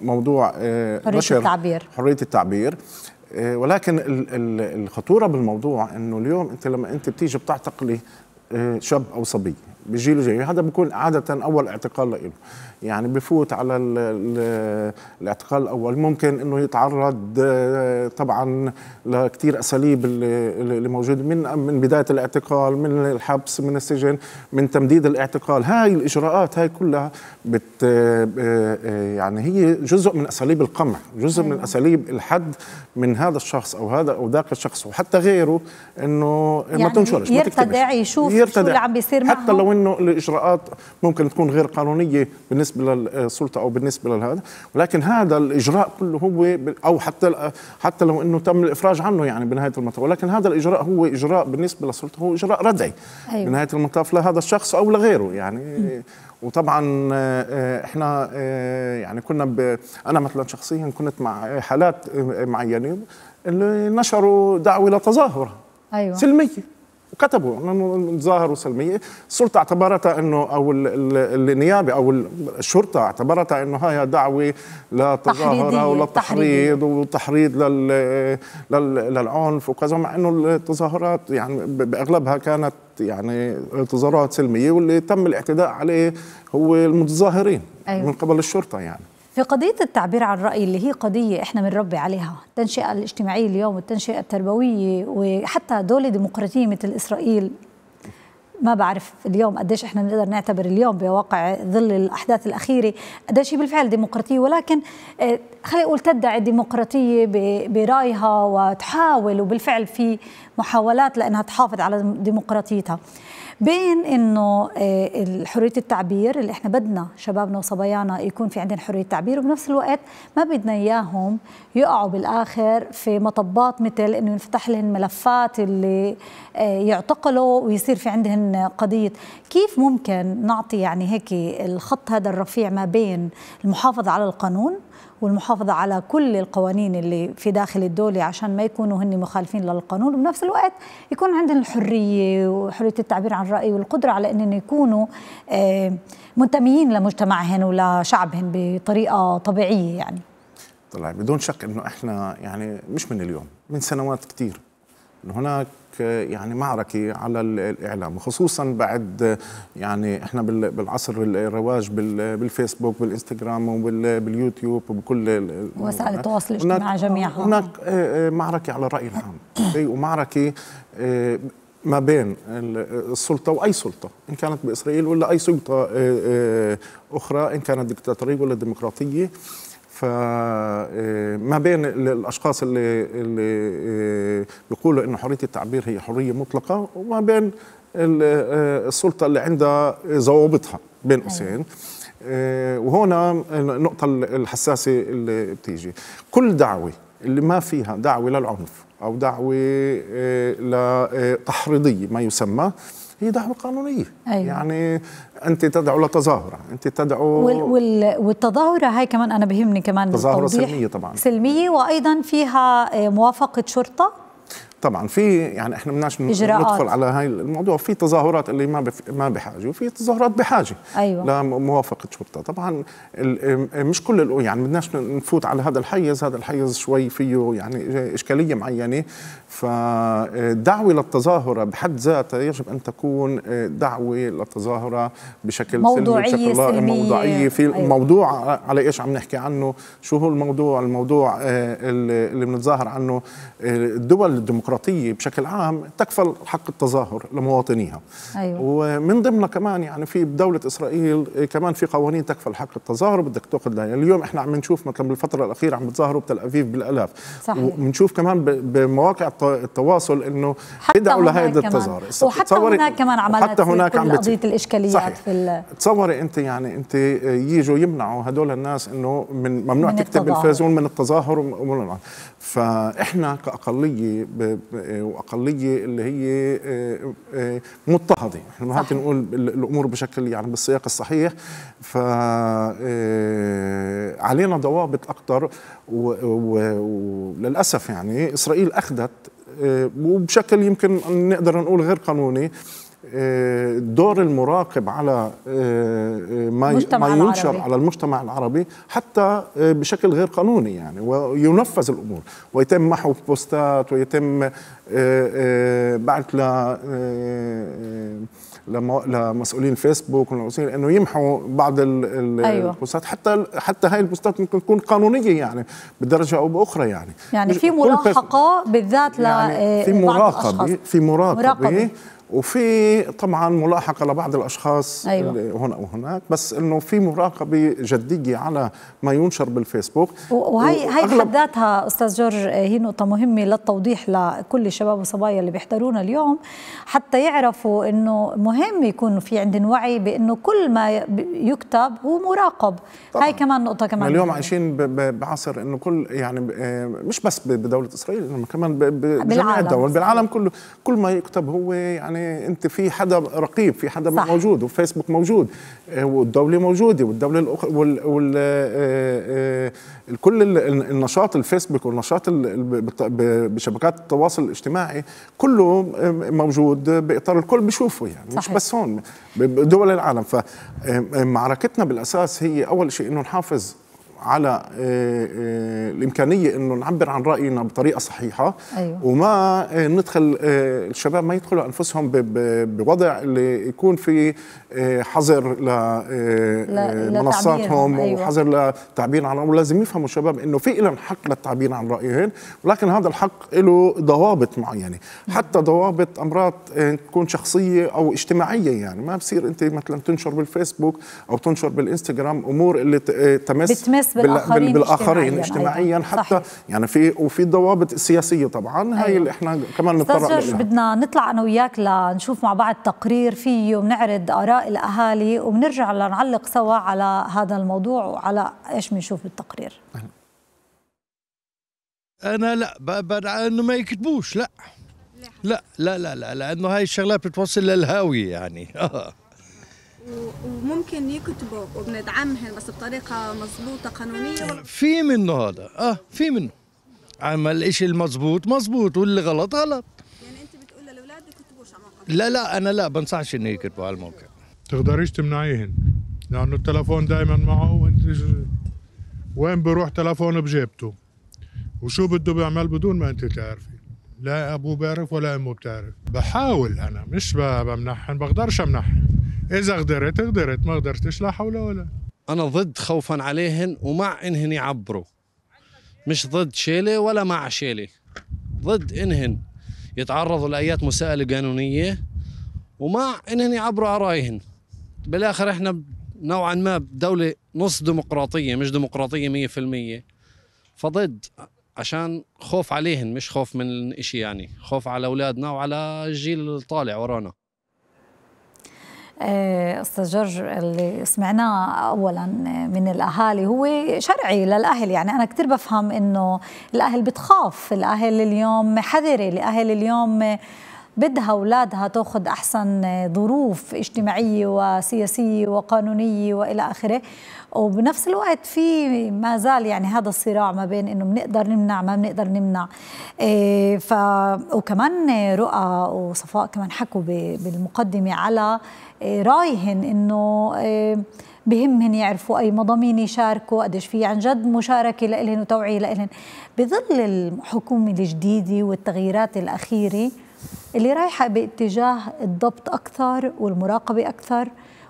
[SPEAKER 4] موضوع حريه التعبير حريه التعبير إيه، ولكن الخطوره بالموضوع انه اليوم انت لما انت بتيجي بتعتقلي إيه، شاب او صبي بجيله جاي هذا بكون عادة أول اعتقال له يعني بفوت على الـ الـ الاعتقال الأول ممكن أنه يتعرض آه، طبعا لكثير أساليب اللي موجودة من من بداية الاعتقال من الحبس من السجن من تمديد الاعتقال هاي الإجراءات هاي كلها بت آه، آه، يعني هي جزء من أساليب القمع جزء من أيوة. أساليب الحد من هذا الشخص أو هذا أو ذاك الشخص وحتى غيره أنه يعني ما تنشرش ما يرتدع
[SPEAKER 1] يشوف يرتدع شو اللي عم بيصير معه حتى لو
[SPEAKER 4] انه الاجراءات ممكن تكون غير قانونيه بالنسبه للسلطه آه، او بالنسبه لهذا ولكن هذا الاجراء كله هو او حتى آه، حتى لو انه تم الافراج عنه يعني بنهايه المطاف ولكن هذا الاجراء هو اجراء بالنسبه للسلطه هو اجراء ردعي أيوة. بنهايه المطاف لهذا الشخص او لغيره يعني وطبعا آه، احنا يعني كنا انا مثلا شخصيا كنت مع حالات معينه اللي نشروا دعوه لتظاهره أيوة. سلميه وكتبوا تظاهروا سلميه، السلطه اعتبرتها انه او النيابه او الشرطه اعتبرتها انه هاي دعوه لتظاهره وللتحريض وتحريض للعنف وكذا مع انه التظاهرات يعني باغلبها كانت يعني تظاهرات سلميه واللي تم الاعتداء عليه هو المتظاهرين أيوة. من قبل الشرطه يعني
[SPEAKER 1] في قضية التعبير عن الرأي اللي هي قضية احنا بنربي عليها التنشئة الاجتماعية اليوم والتنشئة التربوية وحتى دولة ديمقراطية مثل إسرائيل ما بعرف اليوم قديش احنا بنقدر نعتبر اليوم بواقع ظل الاحداث الاخيره قديش هي بالفعل ديمقراطيه ولكن آه، خلي اقول تدعي الديمقراطيه برايها وتحاول وبالفعل في محاولات لانها تحافظ على ديمقراطيتها. بين انه آه، حريه التعبير اللي احنا بدنا شبابنا وصبايانا يكون في عندنا حريه تعبير وبنفس الوقت ما بدنا اياهم يقعوا بالاخر في مطبات مثل انه ينفتح لهم ملفات اللي آه، يعتقلوا ويصير في عندهم قضيه كيف ممكن نعطي يعني هيك الخط هذا الرفيع ما بين المحافظه على القانون والمحافظة على كل القوانين اللي في داخل الدولة عشان ما يكونوا هن مخالفين للقانون وبنفس الوقت يكون عندهم الحرية وحرية التعبير عن الرأي والقدرة على أنهم يكونوا آه، منتميين لمجتمعهم ولشعبهم بطريقة طبيعية يعني
[SPEAKER 4] طلع بدون شك أنه إحنا يعني مش من اليوم من سنوات كتير هناك يعني معركة على الإعلام وخصوصا بعد يعني إحنا بالعصر الرواج بالفيسبوك بالإنستغرام وباليوتيوب وبكل وسائل التواصل الاجتماعي
[SPEAKER 1] جميعها هناك
[SPEAKER 4] آه، آه، معركة على الرأي العام ومعركة آه، ما بين السلطة وأي سلطة إن كانت بإسرائيل ولا أي سلطة أخرى إن كانت ديكتاتورية ولا ديمقراطية فما آه، بين الاشخاص اللي اللي آه، بيقولوا انه حريه التعبير هي حريه مطلقه وما بين آه، السلطه اللي عندها ضوابطها بين أيوة. قوسين وهنا النقطه الحساسه اللي بتيجي كل دعوه اللي ما فيها دعوه للعنف او دعوه لتحريضيه ما يسمى هي دعوه قانونيه أيوة. يعني انت تدعو لتظاهره انت تدعو وال
[SPEAKER 1] وال والتظاهره هاي كمان انا بهمني كمان تظاهره سلميه طبعا سلميه وايضا فيها آه، موافقه شرطه
[SPEAKER 4] طبعا في يعني احنا بدناش ندخل على هاي الموضوع في تظاهرات اللي ما بف ما بحاجه وفي تظاهرات بحاجه أيوة. لموافقه شرطه طبعا مش كل يعني بدناش نفوت على هذا الحيز هذا الحيز شوي فيه يعني اشكاليه معينه فدعوة للتظاهرة بحد ذاتها يجب أن تكون آه، دعوة للتظاهرة بشكل موضوعية سلمي بشكل سلمية موضوعية في أيوة. موضوع على إيش عم نحكي عنه شو هو الموضوع الموضوع آه، اللي بنتظاهر عنه آه، الدول الديمقراطية بشكل عام تكفل حق التظاهر لمواطنيها أيوة. ومن ضمنها كمان يعني في دولة إسرائيل كمان في قوانين تكفل حق التظاهر بدك تأخذ يعني اليوم إحنا عم نشوف مثلا بالفترة الأخيرة عم بتظاهروا بتل أبيب بالألاف صحيح. وبنشوف كمان بمواقع التواصل انه يدعوا لهذا التظاهر وحتى هناك كمان عمليات حتى هناك عم قضيه
[SPEAKER 1] الاشكاليات صحيح. في ال...
[SPEAKER 4] تصوري انت يعني انت يجوا يمنعوا هدول الناس انه من ممنوع من تكتب التظاهر. بالفيسبوك من التظاهر ومن فاحنا كاقليه واقليه اللي هي آه، آه، مضطهده احنا ما نقول الامور بشكل يعني بالسياق الصحيح ف آه، علينا ضوابط اكثر وللاسف يعني اسرائيل اخذت وبشكل يمكن نقدر نقول غير قانوني آه، دور المراقب على آه، آه، ما ما ينشر العربي. على المجتمع العربي حتى بشكل غير قانوني يعني وينفذ الامور ويتم محو بوستات ويتم بعث ل لمسؤولين فيسبوك ومسؤولين انه يمحوا بعض أيوة. البوستات حتى حتى هاي البوستات ممكن تكون قانونيه يعني بدرجه او باخرى يعني يعني في مراهقه
[SPEAKER 1] بالذات يعني في مراقبه
[SPEAKER 4] في مراقبه, مراقبة. وفي طبعا ملاحقه لبعض الاشخاص أيوة. هنا وهناك بس انه في مراقبه جديه على ما ينشر بالفيسبوك وهي هي بحد
[SPEAKER 1] ذاتها استاذ جورج آه، هي نقطه مهمه للتوضيح لكل الشباب والصبايا اللي بيحضرونا اليوم حتى يعرفوا انه مهم يكون في عندهم وعي بانه كل ما يكتب هو مراقب طبعا. هاي كمان نقطه كمان اليوم مهمة.
[SPEAKER 4] عايشين بعصر انه كل يعني آه، مش بس بدوله اسرائيل انما كمان بجميع الدول بالعالم كله كل ما يكتب هو يعني يعني انت في حدا رقيب في حدا صح. موجود وفيسبوك موجود آه، والدوله موجوده والدوله الاخرى وال, وال آه، آه، كل النشاط الفيسبوك والنشاط بشبكات التواصل الاجتماعي كله موجود باطار الكل بشوفه يعني صحيح. مش بس هون بدول العالم فمعركتنا بالاساس هي اول شيء انه نحافظ على آه، آه، الامكانيه انه نعبر عن راينا بطريقه صحيحه أيوة. وما آه، ندخل الشباب ما يدخلوا انفسهم بوضع اللي يكون في حظر لمنصاتهم أيوة. وحظر للتعبير عن ولازم يفهموا الشباب انه في لهم حق للتعبير عن رايهم ولكن هذا الحق له ضوابط معينه حتى ضوابط امراض تكون شخصيه او اجتماعيه يعني ما بصير انت مثلا تنشر بالفيسبوك او تنشر بالانستغرام امور اللي تمس بتمس بالاخرين, بالآخرين اجتماعيا, اجتماعياً حتى صحيح. يعني في وفي ضوابط سياسيه طبعا هي هاي اللي أيوة. احنا كمان نتطرق لها
[SPEAKER 1] بدنا نطلع انا وياك لنشوف مع بعض تقرير فيه ونعرض اراء الاهالي وبنرجع لنعلق سوا على هذا الموضوع وعلى ايش بنشوف بالتقرير
[SPEAKER 4] انا لا بدع انه ما يكتبوش لا لا لا لا لا لانه هاي الشغلات بتوصل للهاويه يعني
[SPEAKER 1] وممكن يكتبوا وبندعمهم بس بطريقه مضبوطه قانونيه يعني
[SPEAKER 4] في منه هذا اه في منه عمل الشيء المضبوط مضبوط واللي غلط غلط يعني انت بتقول للاولاد يكتبوش على الموقع لا لا انا لا بنصحش انه يكتبوا على الموقع تقدريش تمنعيهن لانه التلفون دائما معه وانت وين بروح تلفون بجيبته وشو بده بيعمل بدون ما انت تعرفي لا ابوه بيعرف ولا امه بتعرف بحاول انا مش بمنحهم بقدرش امنحهم اذا قدرت قدرت ما قدرتش لا حول ولا انا ضد خوفا عليهن ومع انهن يعبروا مش ضد شيله ولا مع شيله ضد
[SPEAKER 1] انهن يتعرضوا لايات مساءله قانونيه ومع انهن يعبروا عن رايهن بالاخر احنا نوعا ما بدوله نص ديمقراطيه مش ديمقراطيه 100% فضد عشان خوف عليهن مش خوف من شيء يعني خوف على أولادنا وعلى الجيل الطالع ورانا آه، استاذ جورج اللي سمعناه اولا من الاهالي هو شرعي للاهل يعني انا كثير بفهم انه الاهل بتخاف الاهل اليوم حذره الاهل اليوم بدها اولادها تاخذ احسن ظروف اجتماعيه وسياسيه وقانونيه والى اخره وبنفس الوقت في ما زال يعني هذا الصراع ما بين انه بنقدر نمنع ما بنقدر نمنع إيه ف وكمان رؤى وصفاء كمان حكوا بالمقدمه على إيه، رايهن انه إيه بهمهن يعرفوا اي مضامين يشاركوا قديش في عن جد مشاركه لإلهن وتوعيه لإلهن بظل الحكومه الجديده والتغييرات الاخيره اللي رايحه باتجاه الضبط اكثر والمراقبه اكثر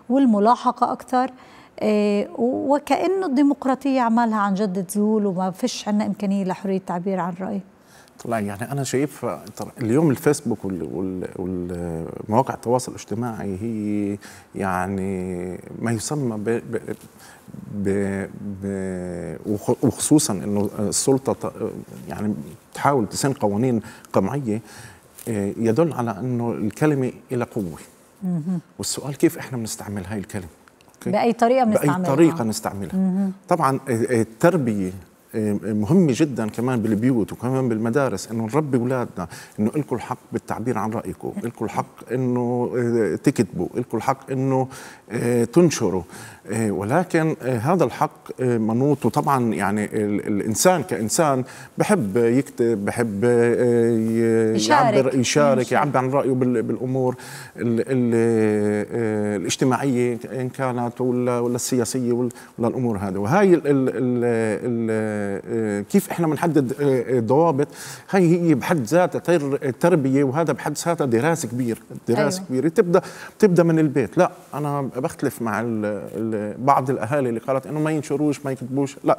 [SPEAKER 1] والملاحقه اكثر آه، وكأنه الديمقراطية عمالها عن جد تزول وما فيش عنا إمكانية لحرية التعبير عن الرأي
[SPEAKER 4] طلع يعني انا شايف اليوم الفيسبوك والمواقع التواصل الاجتماعي هي يعني ما يسمى ب ب ب ب وخصوصا انه السلطه يعني تحاول تسن قوانين قمعيه آه، يدل على انه الكلمه لها قوه والسؤال كيف احنا بنستعمل هاي الكلمه أوكي. باي
[SPEAKER 1] طريقه بنستعملها باي طريقه آه.
[SPEAKER 4] نستعملها مم. طبعا آه، آه، التربيه مهمة جدا كمان بالبيوت وكمان بالمدارس انه نربي اولادنا انه لكم الحق بالتعبير عن رايكم، لكم الحق انه تكتبوا، لكم الحق انه تنشروا، إيه، ولكن إيه، هذا الحق إيه، منوط وطبعا يعني الانسان كانسان بحب يكتب بحب يعبر يشارك يعبر عن رايه بالامور الاجتماعيه ان كانت ولا ولا السياسيه ولا الامور هذه وهي كيف احنا بنحدد ضوابط هي هي بحد ذاتها تربيه وهذا بحد ذاتها دراسه كبير دراسه أيوة. كبيره تبدا بتبدا من البيت لا انا بختلف مع ال بعض الاهالي اللي قالت انه ما ينشروش ما يكتبوش لا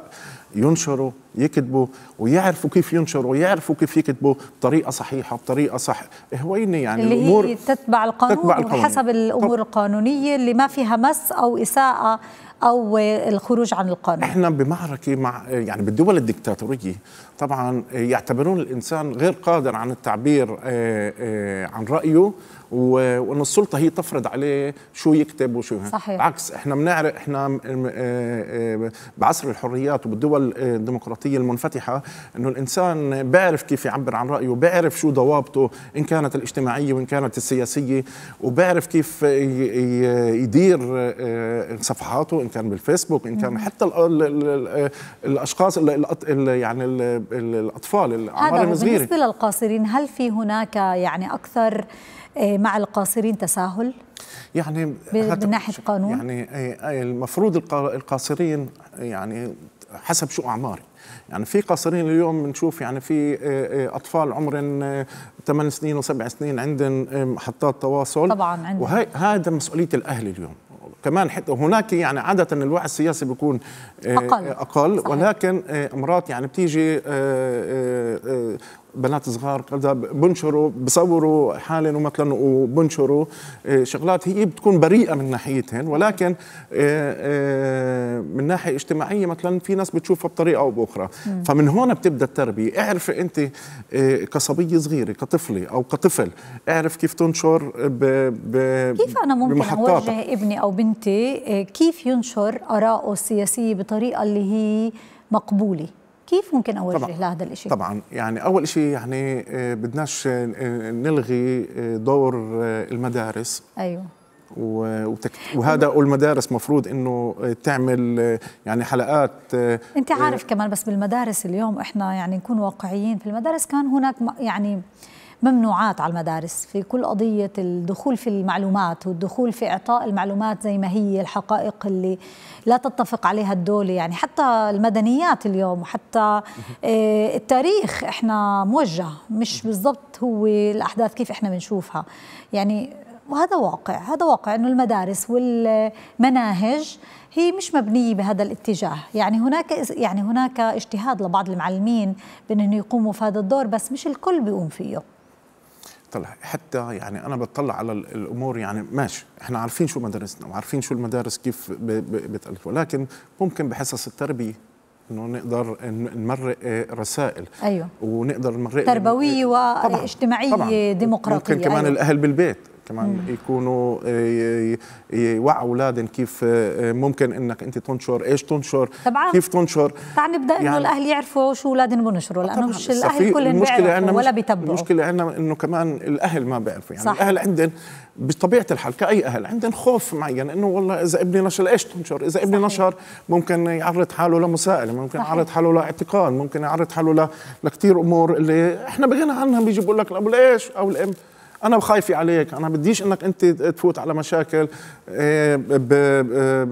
[SPEAKER 4] ينشروا يكتبوا ويعرفوا كيف ينشروا ويعرفوا كيف يكتبوا بطريقه صحيحه بطريقه صح هويني يعني اللي الامور هي
[SPEAKER 1] تتبع القانون, تتبع القانون وحسب الامور القانونيه اللي ما فيها مس او اساءه او الخروج عن القانون
[SPEAKER 4] احنا بمعركه مع يعني بالدول الدكتاتوريه طبعا يعتبرون الانسان غير قادر عن التعبير آه، آه، عن رايه وان السلطه هي تفرض عليه شو يكتب وشو صحيح. بالعكس احنا بنعرف احنا آه، آه، بعصر الحريات وبالدول آه، الديمقراطيه المنفتحه انه الانسان بيعرف كيف يعبر عن رايه بيعرف شو ضوابطه ان كانت الاجتماعيه وان كانت السياسيه وبيعرف كيف يدير صفحاته ان كان بالفيسبوك ان كان حتى الاشخاص يعني الاطفال الاعمار الصغيره بالنسبه
[SPEAKER 1] للقاصرين هل في هناك يعني اكثر آه، مع القاصرين تساهل
[SPEAKER 4] يعني من ناحيه قانون يعني آه، آه، المفروض القاصرين يعني حسب شو اعماري يعني في قاصرين اليوم بنشوف يعني في اطفال عمرن 8 سنين وسبع سنين عندهم محطات تواصل طبعا عندهم وهي هذا مسؤوليه الاهل اليوم كمان حتى هناك يعني عادة الوعي السياسي بيكون أقل, أقل ولكن مرات يعني بتيجي بنات صغار كذا بنشروا بصوروا حالهم مثلا وبنشروا إيه، شغلات هي بتكون بريئه من ناحيتهم ولكن إيه، إيه، من ناحيه اجتماعيه مثلا في ناس بتشوفها بطريقه او باخرى فمن هون بتبدا التربيه اعرف انت كصبيه صغيره كطفله او كطفل اعرف كيف تنشر ب ب كيف انا ممكن اوجه
[SPEAKER 1] ابني او بنتي كيف ينشر اراءه السياسيه بطريقه اللي هي مقبوله كيف ممكن أوجه طبعًا لهذا الشيء؟ طبعا
[SPEAKER 4] يعني أول شيء يعني آه، بدناش آه، نلغي آه، دور المدارس أيوه وتك... وهذا المدارس مفروض انه تعمل يعني حلقات انت عارف
[SPEAKER 1] كمان بس بالمدارس اليوم احنا يعني نكون واقعيين في المدارس كان هناك يعني ممنوعات على المدارس في كل قضية الدخول في المعلومات والدخول في إعطاء المعلومات زي ما هي الحقائق اللي لا تتفق عليها الدولة يعني حتى المدنيات اليوم وحتى آه، التاريخ إحنا موجه مش بالضبط هو الأحداث كيف إحنا بنشوفها يعني وهذا واقع هذا واقع أنه المدارس والمناهج هي مش مبنية بهذا الاتجاه يعني هناك يعني هناك اجتهاد لبعض المعلمين بأنهم يقوموا في هذا الدور بس مش الكل بيقوم فيه
[SPEAKER 4] طلع حتى يعني انا بتطلع على الامور يعني ماشي احنا عارفين شو مدارسنا وعارفين شو المدارس كيف بتألف ولكن ممكن بحصص التربيه انه نقدر نمرق رسائل ايوه ونقدر نمرق
[SPEAKER 1] تربويه واجتماعيه ديمقراطيه ممكن كمان أيوه. الاهل
[SPEAKER 4] بالبيت كمان يكونوا آه، يوعوا اولادهم كيف آه، آه، ممكن انك انت تنشر ايش تنشر طبعا كيف تنشر
[SPEAKER 1] طبعا نبدا يعني انه الاهل يعرفوا شو اولادهم بنشروا لانه مش الاهل كلهم بيعرفوا ولا بيتبعوا المشكله
[SPEAKER 4] عندنا انه كمان الاهل ما بيعرفوا يعني صح. الاهل عندهم بطبيعه الحال كاي اهل عندهم خوف معين انه والله اذا ابني نشر ايش تنشر اذا ابني صحيح. نشر ممكن يعرض حاله لمساءله ممكن صحيح. يعرض حاله لاعتقال ممكن يعرض حاله لكثير امور اللي احنا بغنى عنها بيجي بقول لك الاب ليش او الام انا خايفه عليك انا بديش انك انت تفوت على مشاكل آه، آه،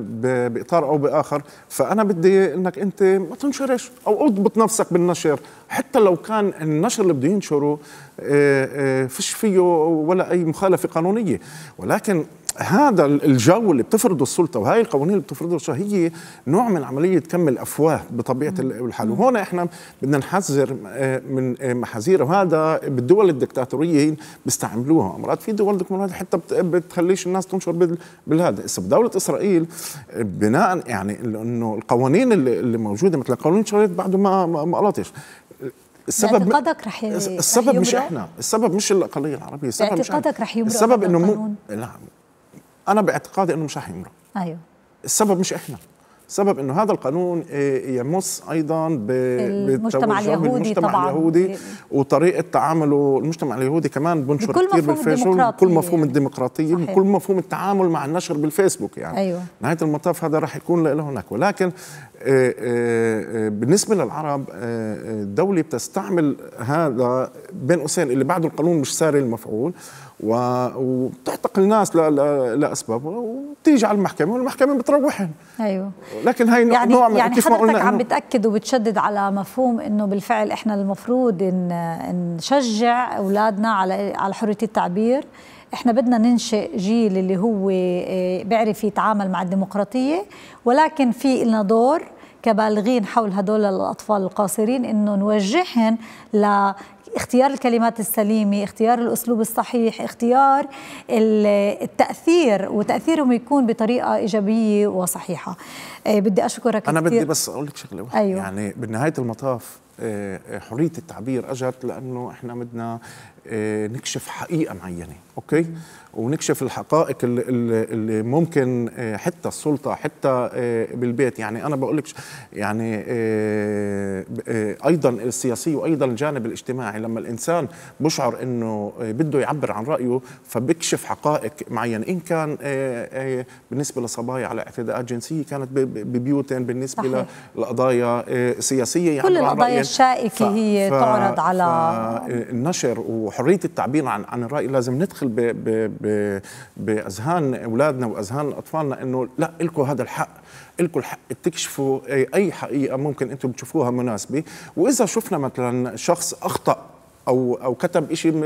[SPEAKER 4] باطار او باخر فانا بدي انك انت ما تنشرش او اضبط نفسك بالنشر حتى لو كان النشر اللي بده ينشره آه، فيش فيه ولا اي مخالفه قانونيه ولكن هذا الجو اللي بتفرضه السلطه وهي القوانين اللي بتفرضها السلطه هي نوع من عمليه كم الافواه بطبيعه الحال وهون احنا بدنا نحذر آه، من آه، محاذير وهذا بالدول الدكتاتوريه بيستعملوها مرات في دول دكتاتوريه حتى بتخليش الناس تنشر بالهذا هسه بدوله اسرائيل آه، بناء يعني انه القوانين اللي موجوده مثل قانون شريط بعده ما ما قلطش السبب اعتقادك رح السبب رح مش احنا السبب مش الاقليه العربيه السبب باعتقادك رح السبب انه مو لا انا باعتقادي انه مش رح يمرق ايوه السبب مش احنا السبب انه هذا القانون إيه، يمس ايضا بالمجتمع اليهودي المجتمع طبعا اليهودي وطريقه تعامله المجتمع اليهودي كمان بنشر كثير بالفيسبوك كل مفهوم الديمقراطيه صحيح. مفهوم التعامل مع النشر بالفيسبوك يعني أيوة. نهايه المطاف هذا راح يكون له هناك ولكن إيه، إيه، بالنسبه للعرب الدوله بتستعمل هذا بين قوسين اللي بعده القانون مش ساري المفعول وبتعتق الناس لاسباب وبتيجي على المحكمه والمحكمه بتروحهم
[SPEAKER 3] ايوه لكن هي يعني نوع من يعني كيف ما قلنا عم بتاكد
[SPEAKER 1] وبتشدد على مفهوم انه بالفعل احنا المفروض ان
[SPEAKER 4] نشجع
[SPEAKER 1] اولادنا على على حريه التعبير احنا بدنا ننشئ جيل اللي هو آه، بيعرف يتعامل مع الديمقراطيه ولكن في لنا دور كبالغين حول هدول الاطفال القاصرين انه نوجههم ل اختيار الكلمات السليمه اختيار الاسلوب الصحيح اختيار التاثير وتاثيرهم يكون بطريقه ايجابيه وصحيحه إيه، بدي اشكرك انا كتير. بدي بس
[SPEAKER 4] اقول لك شغله أيوة. يعني بنهايه المطاف آه، آه، حريه التعبير اجت لانه احنا بدنا آه، نكشف حقيقه معينه اوكي ونكشف الحقائق اللي, ممكن حتى السلطه حتى بالبيت يعني انا بقول لك يعني ايضا السياسي وايضا الجانب الاجتماعي لما الانسان بشعر انه بده يعبر عن رايه فبكشف حقائق معينه ان كان بالنسبه لصبايا على اعتداءات جنسيه كانت ببيوتهم بالنسبه صحيح. لقضايا سياسيه يعني كل القضايا
[SPEAKER 1] الشائكه ف... هي ف... تعرض على
[SPEAKER 4] النشر وحريه التعبير عن عن الراي لازم ندخل ب... ب... ب... باذهان اولادنا واذهان اطفالنا انه لا لكم هذا الحق لكم الحق تكشفوا اي حقيقه ممكن انتم بتشوفوها مناسبه واذا شفنا مثلا شخص اخطا او او كتب شيء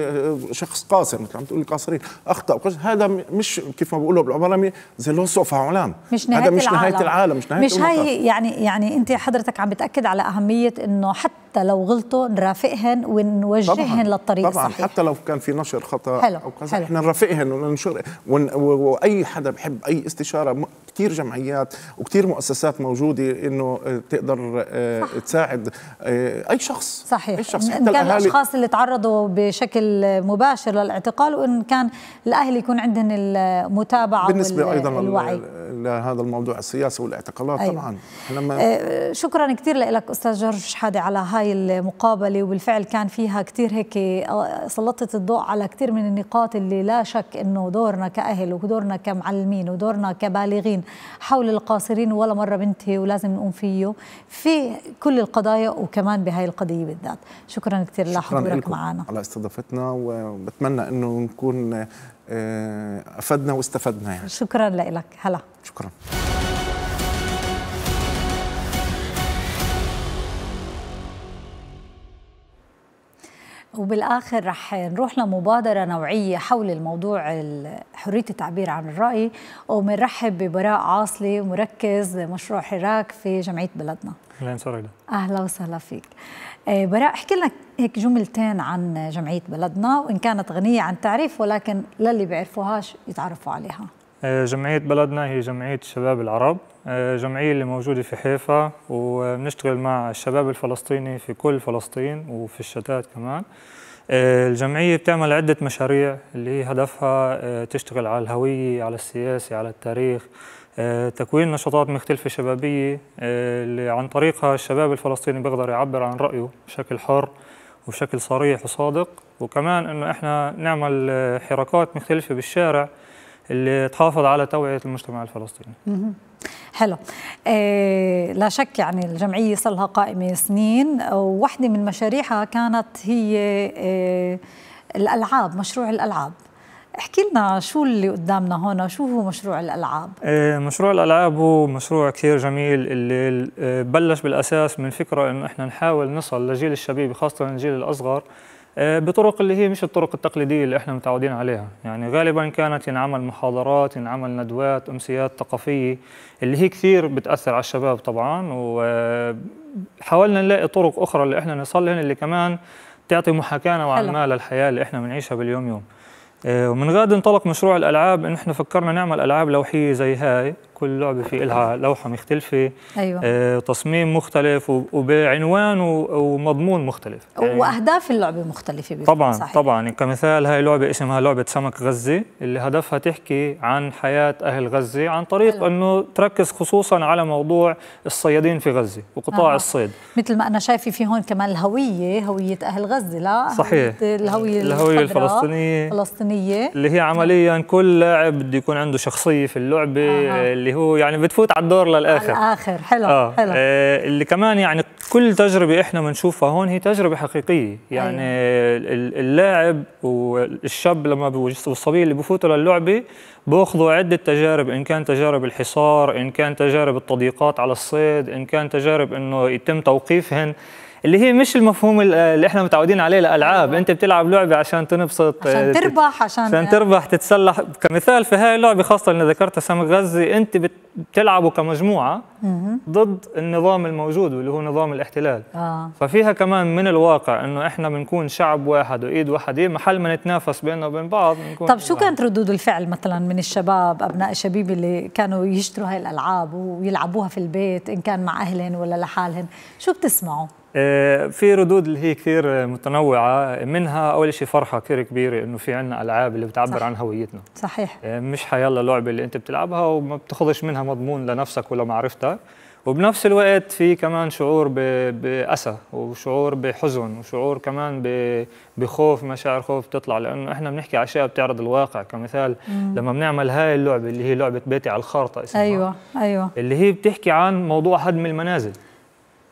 [SPEAKER 4] شخص قاصر مثل عم تقول قاصرين اخطا وقصر. هذا مش كيف ما بقولوا بالعربي زي لوسو فعلان مش نهاية هذا مش العالم. نهايه العالم مش نهايه مش هاي
[SPEAKER 1] يعني يعني انت حضرتك عم بتاكد على اهميه انه حتى لو غلطوا نرافقهن ونوجههن للطريق طبعا الصحيح.
[SPEAKER 4] حتى لو كان في نشر خطا حلو. او كذا احنا نرافقهن وننشر ون... واي حدا بحب اي استشاره كثير جمعيات وكثير مؤسسات موجوده انه تقدر آه، صح. تساعد آه، اي شخص صحيح اي شخص حتى الاهالي الاشخاص
[SPEAKER 1] اللي يتعرضوا بشكل مباشر للاعتقال وان كان الاهل يكون عندهم المتابعه بالنسبه ايضا الوعي.
[SPEAKER 4] لهذا الموضوع السياسي والاعتقالات أيوة. طبعا لما آه،
[SPEAKER 1] شكرا كثير لك استاذ جورج شحاده على هاي المقابله وبالفعل كان فيها كثير هيك آه، سلطت الضوء على كثير من النقاط اللي لا شك انه دورنا كاهل ودورنا كمعلمين ودورنا كبالغين حول القاصرين ولا مره بنتهي ولازم نقوم فيه في كل القضايا وكمان بهاي القضيه بالذات شكرا كثير لحضورك لك معنا
[SPEAKER 4] على استضافتنا وبتمنى انه نكون آه، افدنا واستفدنا يعني
[SPEAKER 1] شكرا لك هلا شكرا وبالاخر رح نروح لمبادره نوعيه حول الموضوع حريه التعبير عن الراي وبنرحب ببراء عاصلي مركز مشروع حراك في جمعيه بلدنا اهلا سوريدا اهلا وسهلا فيك آه، براء احكي لنا هيك جملتين عن جمعيه بلدنا وان كانت غنيه عن تعريف ولكن للي بيعرفوهاش يتعرفوا عليها
[SPEAKER 5] آه، جمعيه بلدنا هي جمعيه شباب العرب آه، جمعيه اللي موجوده في حيفا وبنشتغل مع الشباب الفلسطيني في كل فلسطين وفي الشتات كمان الجمعية بتعمل عدة مشاريع اللي هي هدفها تشتغل على الهوية على السياسة على التاريخ آه، تكوين نشاطات مختلفة شبابية آه، اللي عن طريقها الشباب الفلسطيني بيقدر يعبر عن رأيه بشكل حر وبشكل صريح وصادق وكمان انه احنا نعمل آه، حركات مختلفة بالشارع اللي تحافظ على توعية المجتمع الفلسطيني
[SPEAKER 1] حلو آه لا شك يعني الجمعية صار لها قائمة سنين ووحدة من مشاريعها كانت هي آه الألعاب مشروع الألعاب احكي لنا شو اللي قدامنا هون شو هو مشروع الالعاب
[SPEAKER 5] آه، مشروع الالعاب هو مشروع كثير جميل اللي آه، بلش بالاساس من فكره انه احنا نحاول نصل لجيل الشباب خاصه الجيل الاصغر آه، بطرق اللي هي مش الطرق التقليدية اللي احنا متعودين عليها يعني غالبا كانت ينعمل محاضرات ينعمل ندوات أمسيات ثقافية اللي هي كثير بتأثر على الشباب طبعا وحاولنا نلاقي طرق أخرى اللي احنا نصل لهن اللي كمان تعطي محاكاة نوعا ما للحياة اللي احنا بنعيشها باليوم يوم آه، ومن غاد انطلق مشروع الألعاب إن إحنا فكرنا نعمل ألعاب لوحية زي هاي كل لعبه في إلها لوحه مختلفه أيوة. آه، تصميم مختلف وبعنوان ومضمون مختلف يعني
[SPEAKER 1] واهداف اللعبه مختلفه طبعا صحيح.
[SPEAKER 5] طبعا يعني كمثال هاي لعبه اسمها لعبه سمك غزه اللي هدفها تحكي عن حياه اهل غزه عن طريق حلو. انه تركز خصوصا على موضوع الصيادين في غزه وقطاع آه. الصيد
[SPEAKER 1] مثل ما انا شايفه في هون كمان الهويه هويه اهل غزه لا صحيح الهويه الهويه الفلسطينيه الفلسطينيه اللي
[SPEAKER 5] هي عمليا كل لاعب بده يكون عنده شخصيه في اللعبه آه. اللي هو يعني بتفوت على الدور للاخر على
[SPEAKER 1] الاخر حلو آه. حلو
[SPEAKER 5] آه اللي كمان يعني كل تجربه احنا بنشوفها هون هي تجربه حقيقيه يعني أيوة. اللاعب والشاب لما والصبي اللي بفوتوا للعبه باخذوا عده تجارب ان كان تجارب الحصار ان كان تجارب التضييقات على الصيد ان كان تجارب انه يتم توقيفهن اللي هي مش المفهوم اللي احنا متعودين عليه الالعاب أيوة. انت بتلعب لعبه عشان تنبسط عشان آه، تربح عشان عشان تربح تتسلح كمثال في هاي اللعبه خاصه اللي ذكرتها سامي غزي انت بتلعبوا كمجموعه ضد النظام الموجود واللي هو نظام الاحتلال آه. ففيها كمان من الواقع انه احنا بنكون شعب واحد وايد واحده إيه؟ محل ما نتنافس بيننا وبين بعض بنكون طب شو كانت
[SPEAKER 1] ردود الفعل مثلا من الشباب ابناء الشبيبه اللي كانوا يشتروا هاي الالعاب ويلعبوها في البيت ان كان مع اهلهم ولا لحالهم شو بتسمعوا
[SPEAKER 5] آه، في ردود اللي هي كثير متنوعة منها أول شيء فرحة كثير كبيرة إنه في عنا ألعاب اللي بتعبر صح. عن هويتنا صحيح آه، مش حيالله لعبة اللي أنت بتلعبها وما بتخذش منها مضمون لنفسك ولا معرفتك وبنفس الوقت في كمان شعور بأسى وشعور بحزن وشعور كمان بخوف مشاعر خوف بتطلع لأنه إحنا بنحكي أشياء بتعرض الواقع كمثال مم. لما بنعمل هاي اللعبة اللي هي لعبة بيتي على الخارطة اسمها
[SPEAKER 1] أيوة أيوة
[SPEAKER 5] اللي هي بتحكي عن موضوع هدم المنازل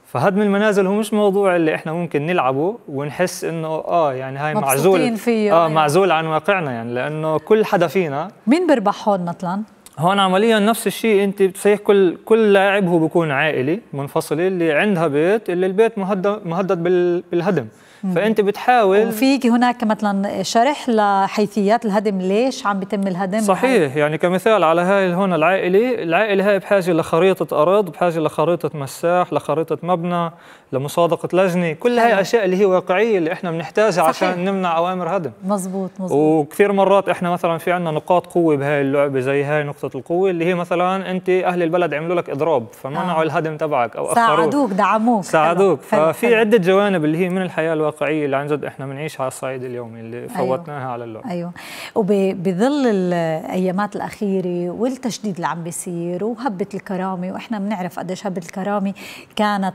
[SPEAKER 5] فهدم المنازل هو مش موضوع اللي احنا ممكن نلعبه ونحس انه اه يعني هاي معزول فيه اه يعني. معزول عن واقعنا يعني لانه كل حدا فينا
[SPEAKER 1] مين بيربح هون مثلا
[SPEAKER 5] هون عمليا نفس الشيء انت صحيح كل كل لاعب هو بيكون عائله منفصله اللي عندها بيت اللي البيت مهدد مهدد بالهدم فانت بتحاول وفي
[SPEAKER 1] هناك مثلا شرح لحيثيات الهدم ليش عم بيتم الهدم صحيح بحاجة.
[SPEAKER 5] يعني كمثال على هاي هون العائله العائله هاي بحاجه لخريطه ارض بحاجه لخريطه مساح لخريطه مبنى لمصادقه لجنه كل هاي اشياء اللي هي واقعيه اللي احنا بنحتاجها عشان نمنع اوامر هدم مزبوط مزبوط وكثير مرات احنا مثلا في عندنا نقاط قوه بهاي اللعبه زي هاي نقطه القوه اللي هي مثلا انت اهل البلد عملوا لك اضراب فمنعوا آه. الهدم تبعك او اخروك ساعدوك
[SPEAKER 1] دعموك ساعدوك ففي
[SPEAKER 5] عده جوانب اللي هي من الحياه الواقعيه اللي عن جد احنا بنعيشها على الصعيد اليومي اللي أيوه. فوتناها على اللعبه
[SPEAKER 1] ايوه وبظل الايامات الاخيره والتشديد اللي عم بيصير وهبه الكرامه واحنا بنعرف قديش هبه الكرامه كانت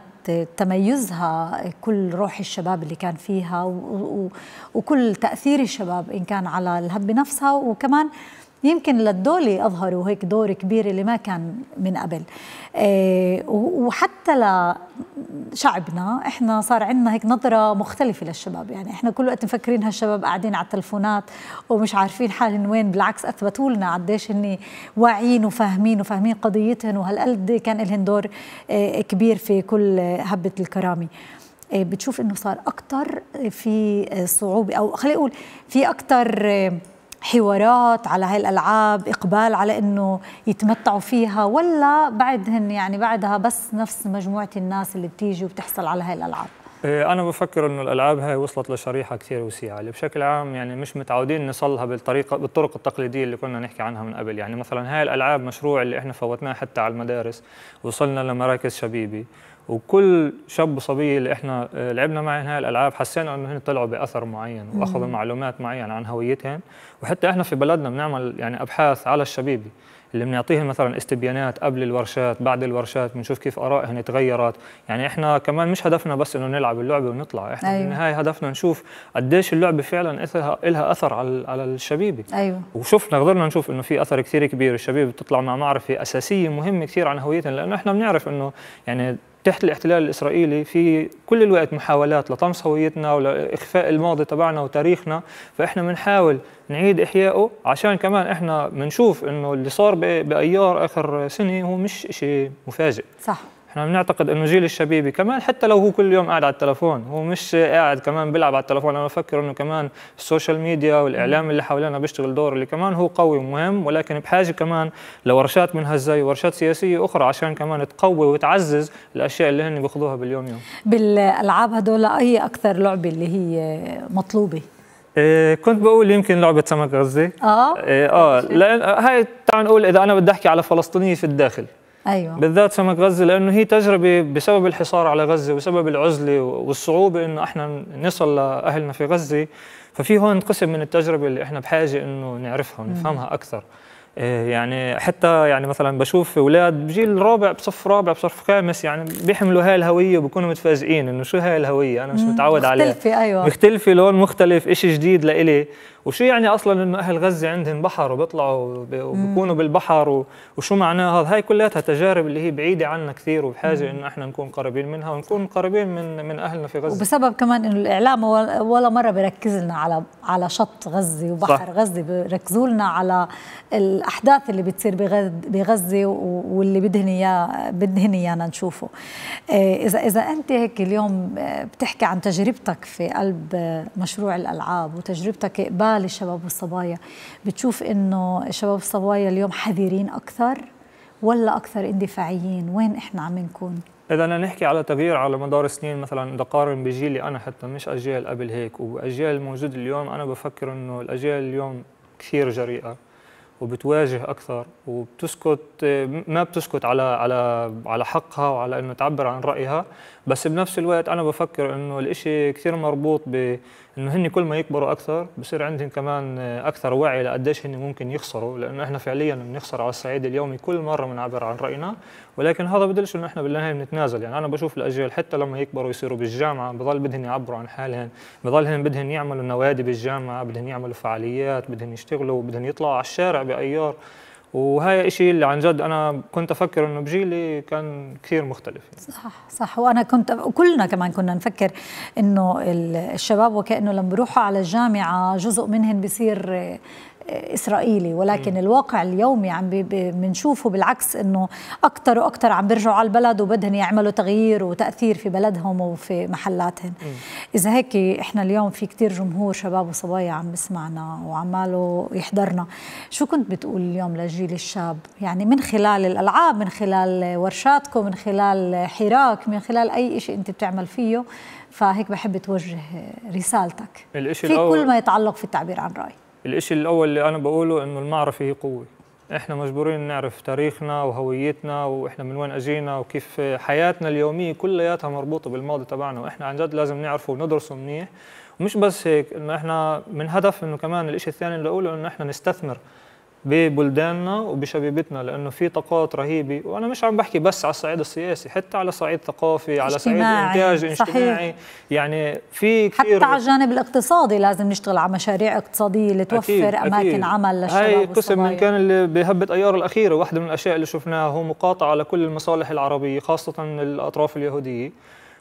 [SPEAKER 1] تميزها كل روح الشباب اللي كان فيها وكل تأثير الشباب إن كان على الهبة نفسها وكمان يمكن للدولة أظهروا هيك دور كبير اللي ما كان من قبل آه، وحتى لشعبنا احنا صار عندنا هيك نظرة مختلفة للشباب يعني احنا كل وقت مفكرين هالشباب قاعدين على التلفونات ومش عارفين حالهم وين بالعكس أثبتوا لنا قديش هن واعيين وفاهمين وفاهمين قضيتهم وهالقد كان لهم دور آه، كبير في كل هبة الكرامة آه، بتشوف انه صار اكثر في صعوبه او خلينا نقول في اكثر حوارات على هاي الألعاب إقبال على أنه يتمتعوا فيها ولا بعدهن يعني بعدها بس نفس مجموعة الناس اللي بتيجي وبتحصل على هاي الألعاب
[SPEAKER 5] إيه، أنا بفكر إنه الألعاب هاي وصلت لشريحة كثير وسيعة اللي بشكل عام يعني مش متعودين نصلها بالطريقة بالطرق التقليدية اللي كنا نحكي عنها من قبل يعني مثلا هاي الألعاب مشروع اللي إحنا فوتناه حتى على المدارس وصلنا لمراكز شبيبي وكل شاب وصبيه اللي احنا آه، لعبنا معهم هاي الالعاب حسينا انه هن طلعوا باثر معين واخذوا معلومات معينه عن هويتهم وحتى احنا في بلدنا بنعمل يعني ابحاث على الشبيبه اللي بنعطيهم مثلا استبيانات قبل الورشات بعد الورشات بنشوف كيف ارائهم تغيرت يعني احنا كمان مش هدفنا بس انه نلعب اللعبه ونطلع احنا أيوة. بالنهايه هدفنا نشوف قديش اللعبه فعلا لها اثر على على الشبيبه أيوة. وشفنا قدرنا نشوف انه في اثر كثير كبير الشبيبه بتطلع مع معرفه اساسيه مهمه كثير عن هويتهم لانه احنا بنعرف انه يعني تحت الاحتلال الاسرائيلي في كل الوقت محاولات لطمس هويتنا ولاخفاء الماضي تبعنا وتاريخنا فاحنا بنحاول نعيد احيائه عشان كمان احنا بنشوف انه اللي صار بايار اخر سنه هو مش شيء مفاجئ صح احنا بنعتقد انه جيل الشبيبه كمان حتى لو هو كل يوم قاعد على التلفون هو مش قاعد كمان بيلعب على التلفون انا بفكر انه كمان السوشيال ميديا والاعلام اللي حوالينا بيشتغل دور اللي كمان هو قوي ومهم ولكن بحاجه كمان لورشات من هالزي ورشات سياسيه اخرى عشان كمان تقوي وتعزز الاشياء اللي هن بياخذوها باليوم يوم
[SPEAKER 1] بالالعاب هدول اي اكثر لعبه اللي هي مطلوبه
[SPEAKER 5] إيه، كنت بقول يمكن لعبة سمك غزة اه إيه، اه لأن هاي تعال نقول إذا أنا بدي أحكي على فلسطينية في الداخل أيوة. بالذات سمك غزة لأنه هي تجربة بسبب الحصار على غزة وسبب العزلة والصعوبة إنه إحنا نصل لأهلنا في غزة ففي هون قسم من التجربة اللي إحنا بحاجة إنه نعرفها ونفهمها أكثر إيه، يعني حتى يعني مثلا بشوف اولاد بجيل رابع بصف رابع بصف خامس يعني بيحملوا هاي الهويه وبكونوا متفاجئين انه شو هاي الهويه انا مش متعود عليها مختلفه ايوه مختلفه لون مختلف شيء جديد لإلي وشو يعني اصلا انه اهل غزه عندهم بحر وبيطلعوا وبكونوا بالبحر وشو معناها هاي كلها تجارب اللي هي بعيده عنا كثير وبحاجه انه احنا نكون قريبين منها ونكون قريبين من من اهلنا في غزه وبسبب
[SPEAKER 1] كمان انه الاعلام ولا مره بيركز لنا على على شط غزه وبحر صح. غزه بيركزوا لنا على الاحداث اللي بتصير بغزه واللي بدهن اياه بدهن ايانا نشوفه إيه، اذا اذا انت هيك اليوم إيه، بتحكي عن تجربتك في قلب مشروع الالعاب وتجربتك اقبال مجال الشباب والصبايا بتشوف انه الشباب والصبايا اليوم حذرين اكثر ولا اكثر اندفاعيين وين احنا عم نكون
[SPEAKER 5] اذا بدنا نحكي على تغيير على مدار سنين مثلا اذا قارن بجيلي انا حتى مش اجيال قبل هيك واجيال الموجود اليوم انا بفكر انه الاجيال اليوم كثير جريئه وبتواجه اكثر وبتسكت ما بتسكت على على على حقها وعلى انه تعبر عن رايها بس بنفس الوقت انا بفكر انه الإشي كثير مربوط ب انه هن كل ما يكبروا اكثر بصير عندهم كمان اكثر وعي لقديش هن ممكن يخسروا لانه احنا فعليا بنخسر على الصعيد اليومي كل مره بنعبر عن راينا ولكن هذا بدلش انه احنا بالنهايه بنتنازل يعني انا بشوف الاجيال حتى لما يكبروا يصيروا بالجامعه بضل بدهم يعبروا عن حالهم هن بدهم يعملوا نوادي بالجامعه بدهم يعملوا فعاليات بدهم يشتغلوا بدهم يطلعوا على الشارع بايار وهي إشي اللي عن جد أنا كنت أفكر إنه بجيلي كان كثير مختلف يعني. صح
[SPEAKER 1] صح وأنا كنت وكلنا كمان كنا نفكر إنه الشباب وكأنه لما بيروحوا على الجامعة جزء منهم بيصير اسرائيلي ولكن م. الواقع اليومي يعني عم بنشوفه بالعكس انه اكثر واكثر عم بيرجعوا على البلد وبدهم يعملوا تغيير وتاثير في بلدهم وفي محلاتهم م. اذا هيك احنا اليوم في كثير جمهور شباب وصبايا عم بسمعنا وعماله يحضرنا شو كنت بتقول اليوم للجيل الشاب يعني من خلال الالعاب من خلال ورشاتكم من خلال حراك من خلال اي شيء انت بتعمل فيه فهيك بحب توجه رسالتك
[SPEAKER 5] الإشي في كل ما
[SPEAKER 1] يتعلق في التعبير عن رأي
[SPEAKER 5] الإشي الأول اللي أنا بقوله إنه المعرفة هي قوة إحنا مجبورين نعرف تاريخنا وهويتنا وإحنا من وين أجينا وكيف حياتنا اليومية كلياتها مربوطة بالماضي تبعنا وإحنا عن جد لازم نعرفه وندرسه منيح ومش بس هيك إنه إحنا من هدف إنه كمان الإشي الثاني اللي أقوله إنه إحنا نستثمر ببلداننا وبشبيبتنا لانه في طاقات رهيبه وانا مش عم بحكي بس على الصعيد السياسي حتى على صعيد ثقافي على صعيد انتاج اجتماعي صحيح. يعني في كثير حتى على الجانب
[SPEAKER 1] الاقتصادي لازم نشتغل على مشاريع اقتصاديه لتوفر أكيد. أماكن أكيد. عمل للشباب هاي قسم من كان
[SPEAKER 5] اللي بهبه ايار الاخيره واحدة من الاشياء اللي شفناها هو مقاطعه على كل المصالح العربيه خاصه الاطراف اليهوديه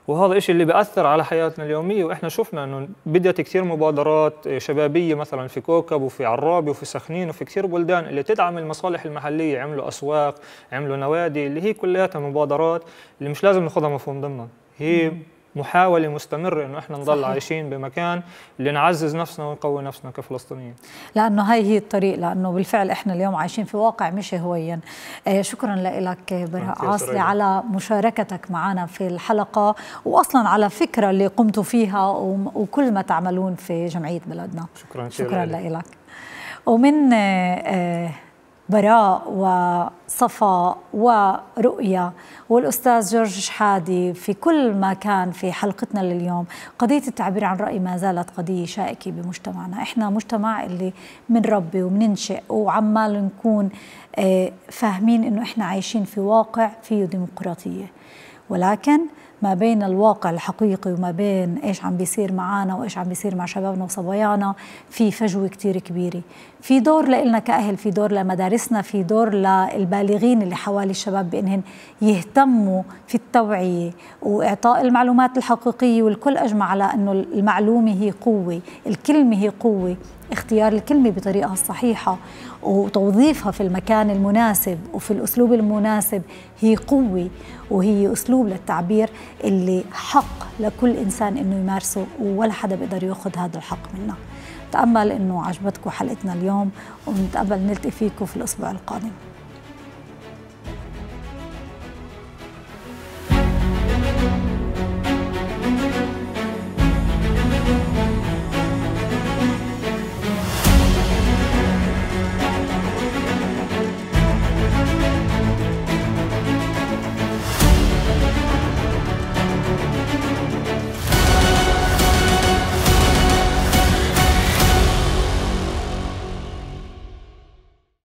[SPEAKER 5] وهذا الشيء اللي بياثر على حياتنا اليومية وإحنا شفنا أنه بدأت كثير مبادرات شبابية مثلا في كوكب وفي عرابي وفي سخنين وفي كثير بلدان اللي تدعم المصالح المحلية عملوا أسواق عملوا نوادي اللي هي كلياتها مبادرات اللي مش لازم ناخذها مفهوم ضمنها هي محاولة مستمرة إنه إحنا نضل صحيح. عايشين بمكان اللي نعزز نفسنا ونقوي نفسنا كفلسطينيين
[SPEAKER 1] لأنه هاي هي الطريق لأنه بالفعل إحنا اليوم عايشين في واقع مش هويا آه شكرا لك برهاء عاصلي على مشاركتك معنا في الحلقة وأصلا على فكرة اللي قمتوا فيها وكل ما تعملون في جمعية بلدنا شكرا شكرا لك ومن آه, آه، براء وصفاء ورؤية والأستاذ جورج شحادي في كل ما كان في حلقتنا لليوم قضية التعبير عن رأي ما زالت قضية شائكة بمجتمعنا إحنا مجتمع اللي منربي ومننشئ وعمال نكون آه، فاهمين إنه إحنا عايشين في واقع فيه ديمقراطية ولكن ما بين الواقع الحقيقي وما بين ايش عم بيصير معنا وايش عم بيصير مع شبابنا وصبايانا في فجوه كتير كبيره في دور لنا كاهل في دور لمدارسنا في دور للبالغين اللي حوالي الشباب بانهم يهتموا في التوعيه واعطاء المعلومات الحقيقيه والكل اجمع على انه المعلومه هي قوه الكلمه هي قوه اختيار الكلمه بطريقها الصحيحه وتوظيفها في المكان المناسب وفي الأسلوب المناسب هي قوة وهي أسلوب للتعبير اللي حق لكل إنسان إنه يمارسه ولا حدا بيقدر ياخذ هذا الحق منه تأمل إنه عجبتكم حلقتنا اليوم ونتقبل نلتقي فيكم في الأسبوع القادم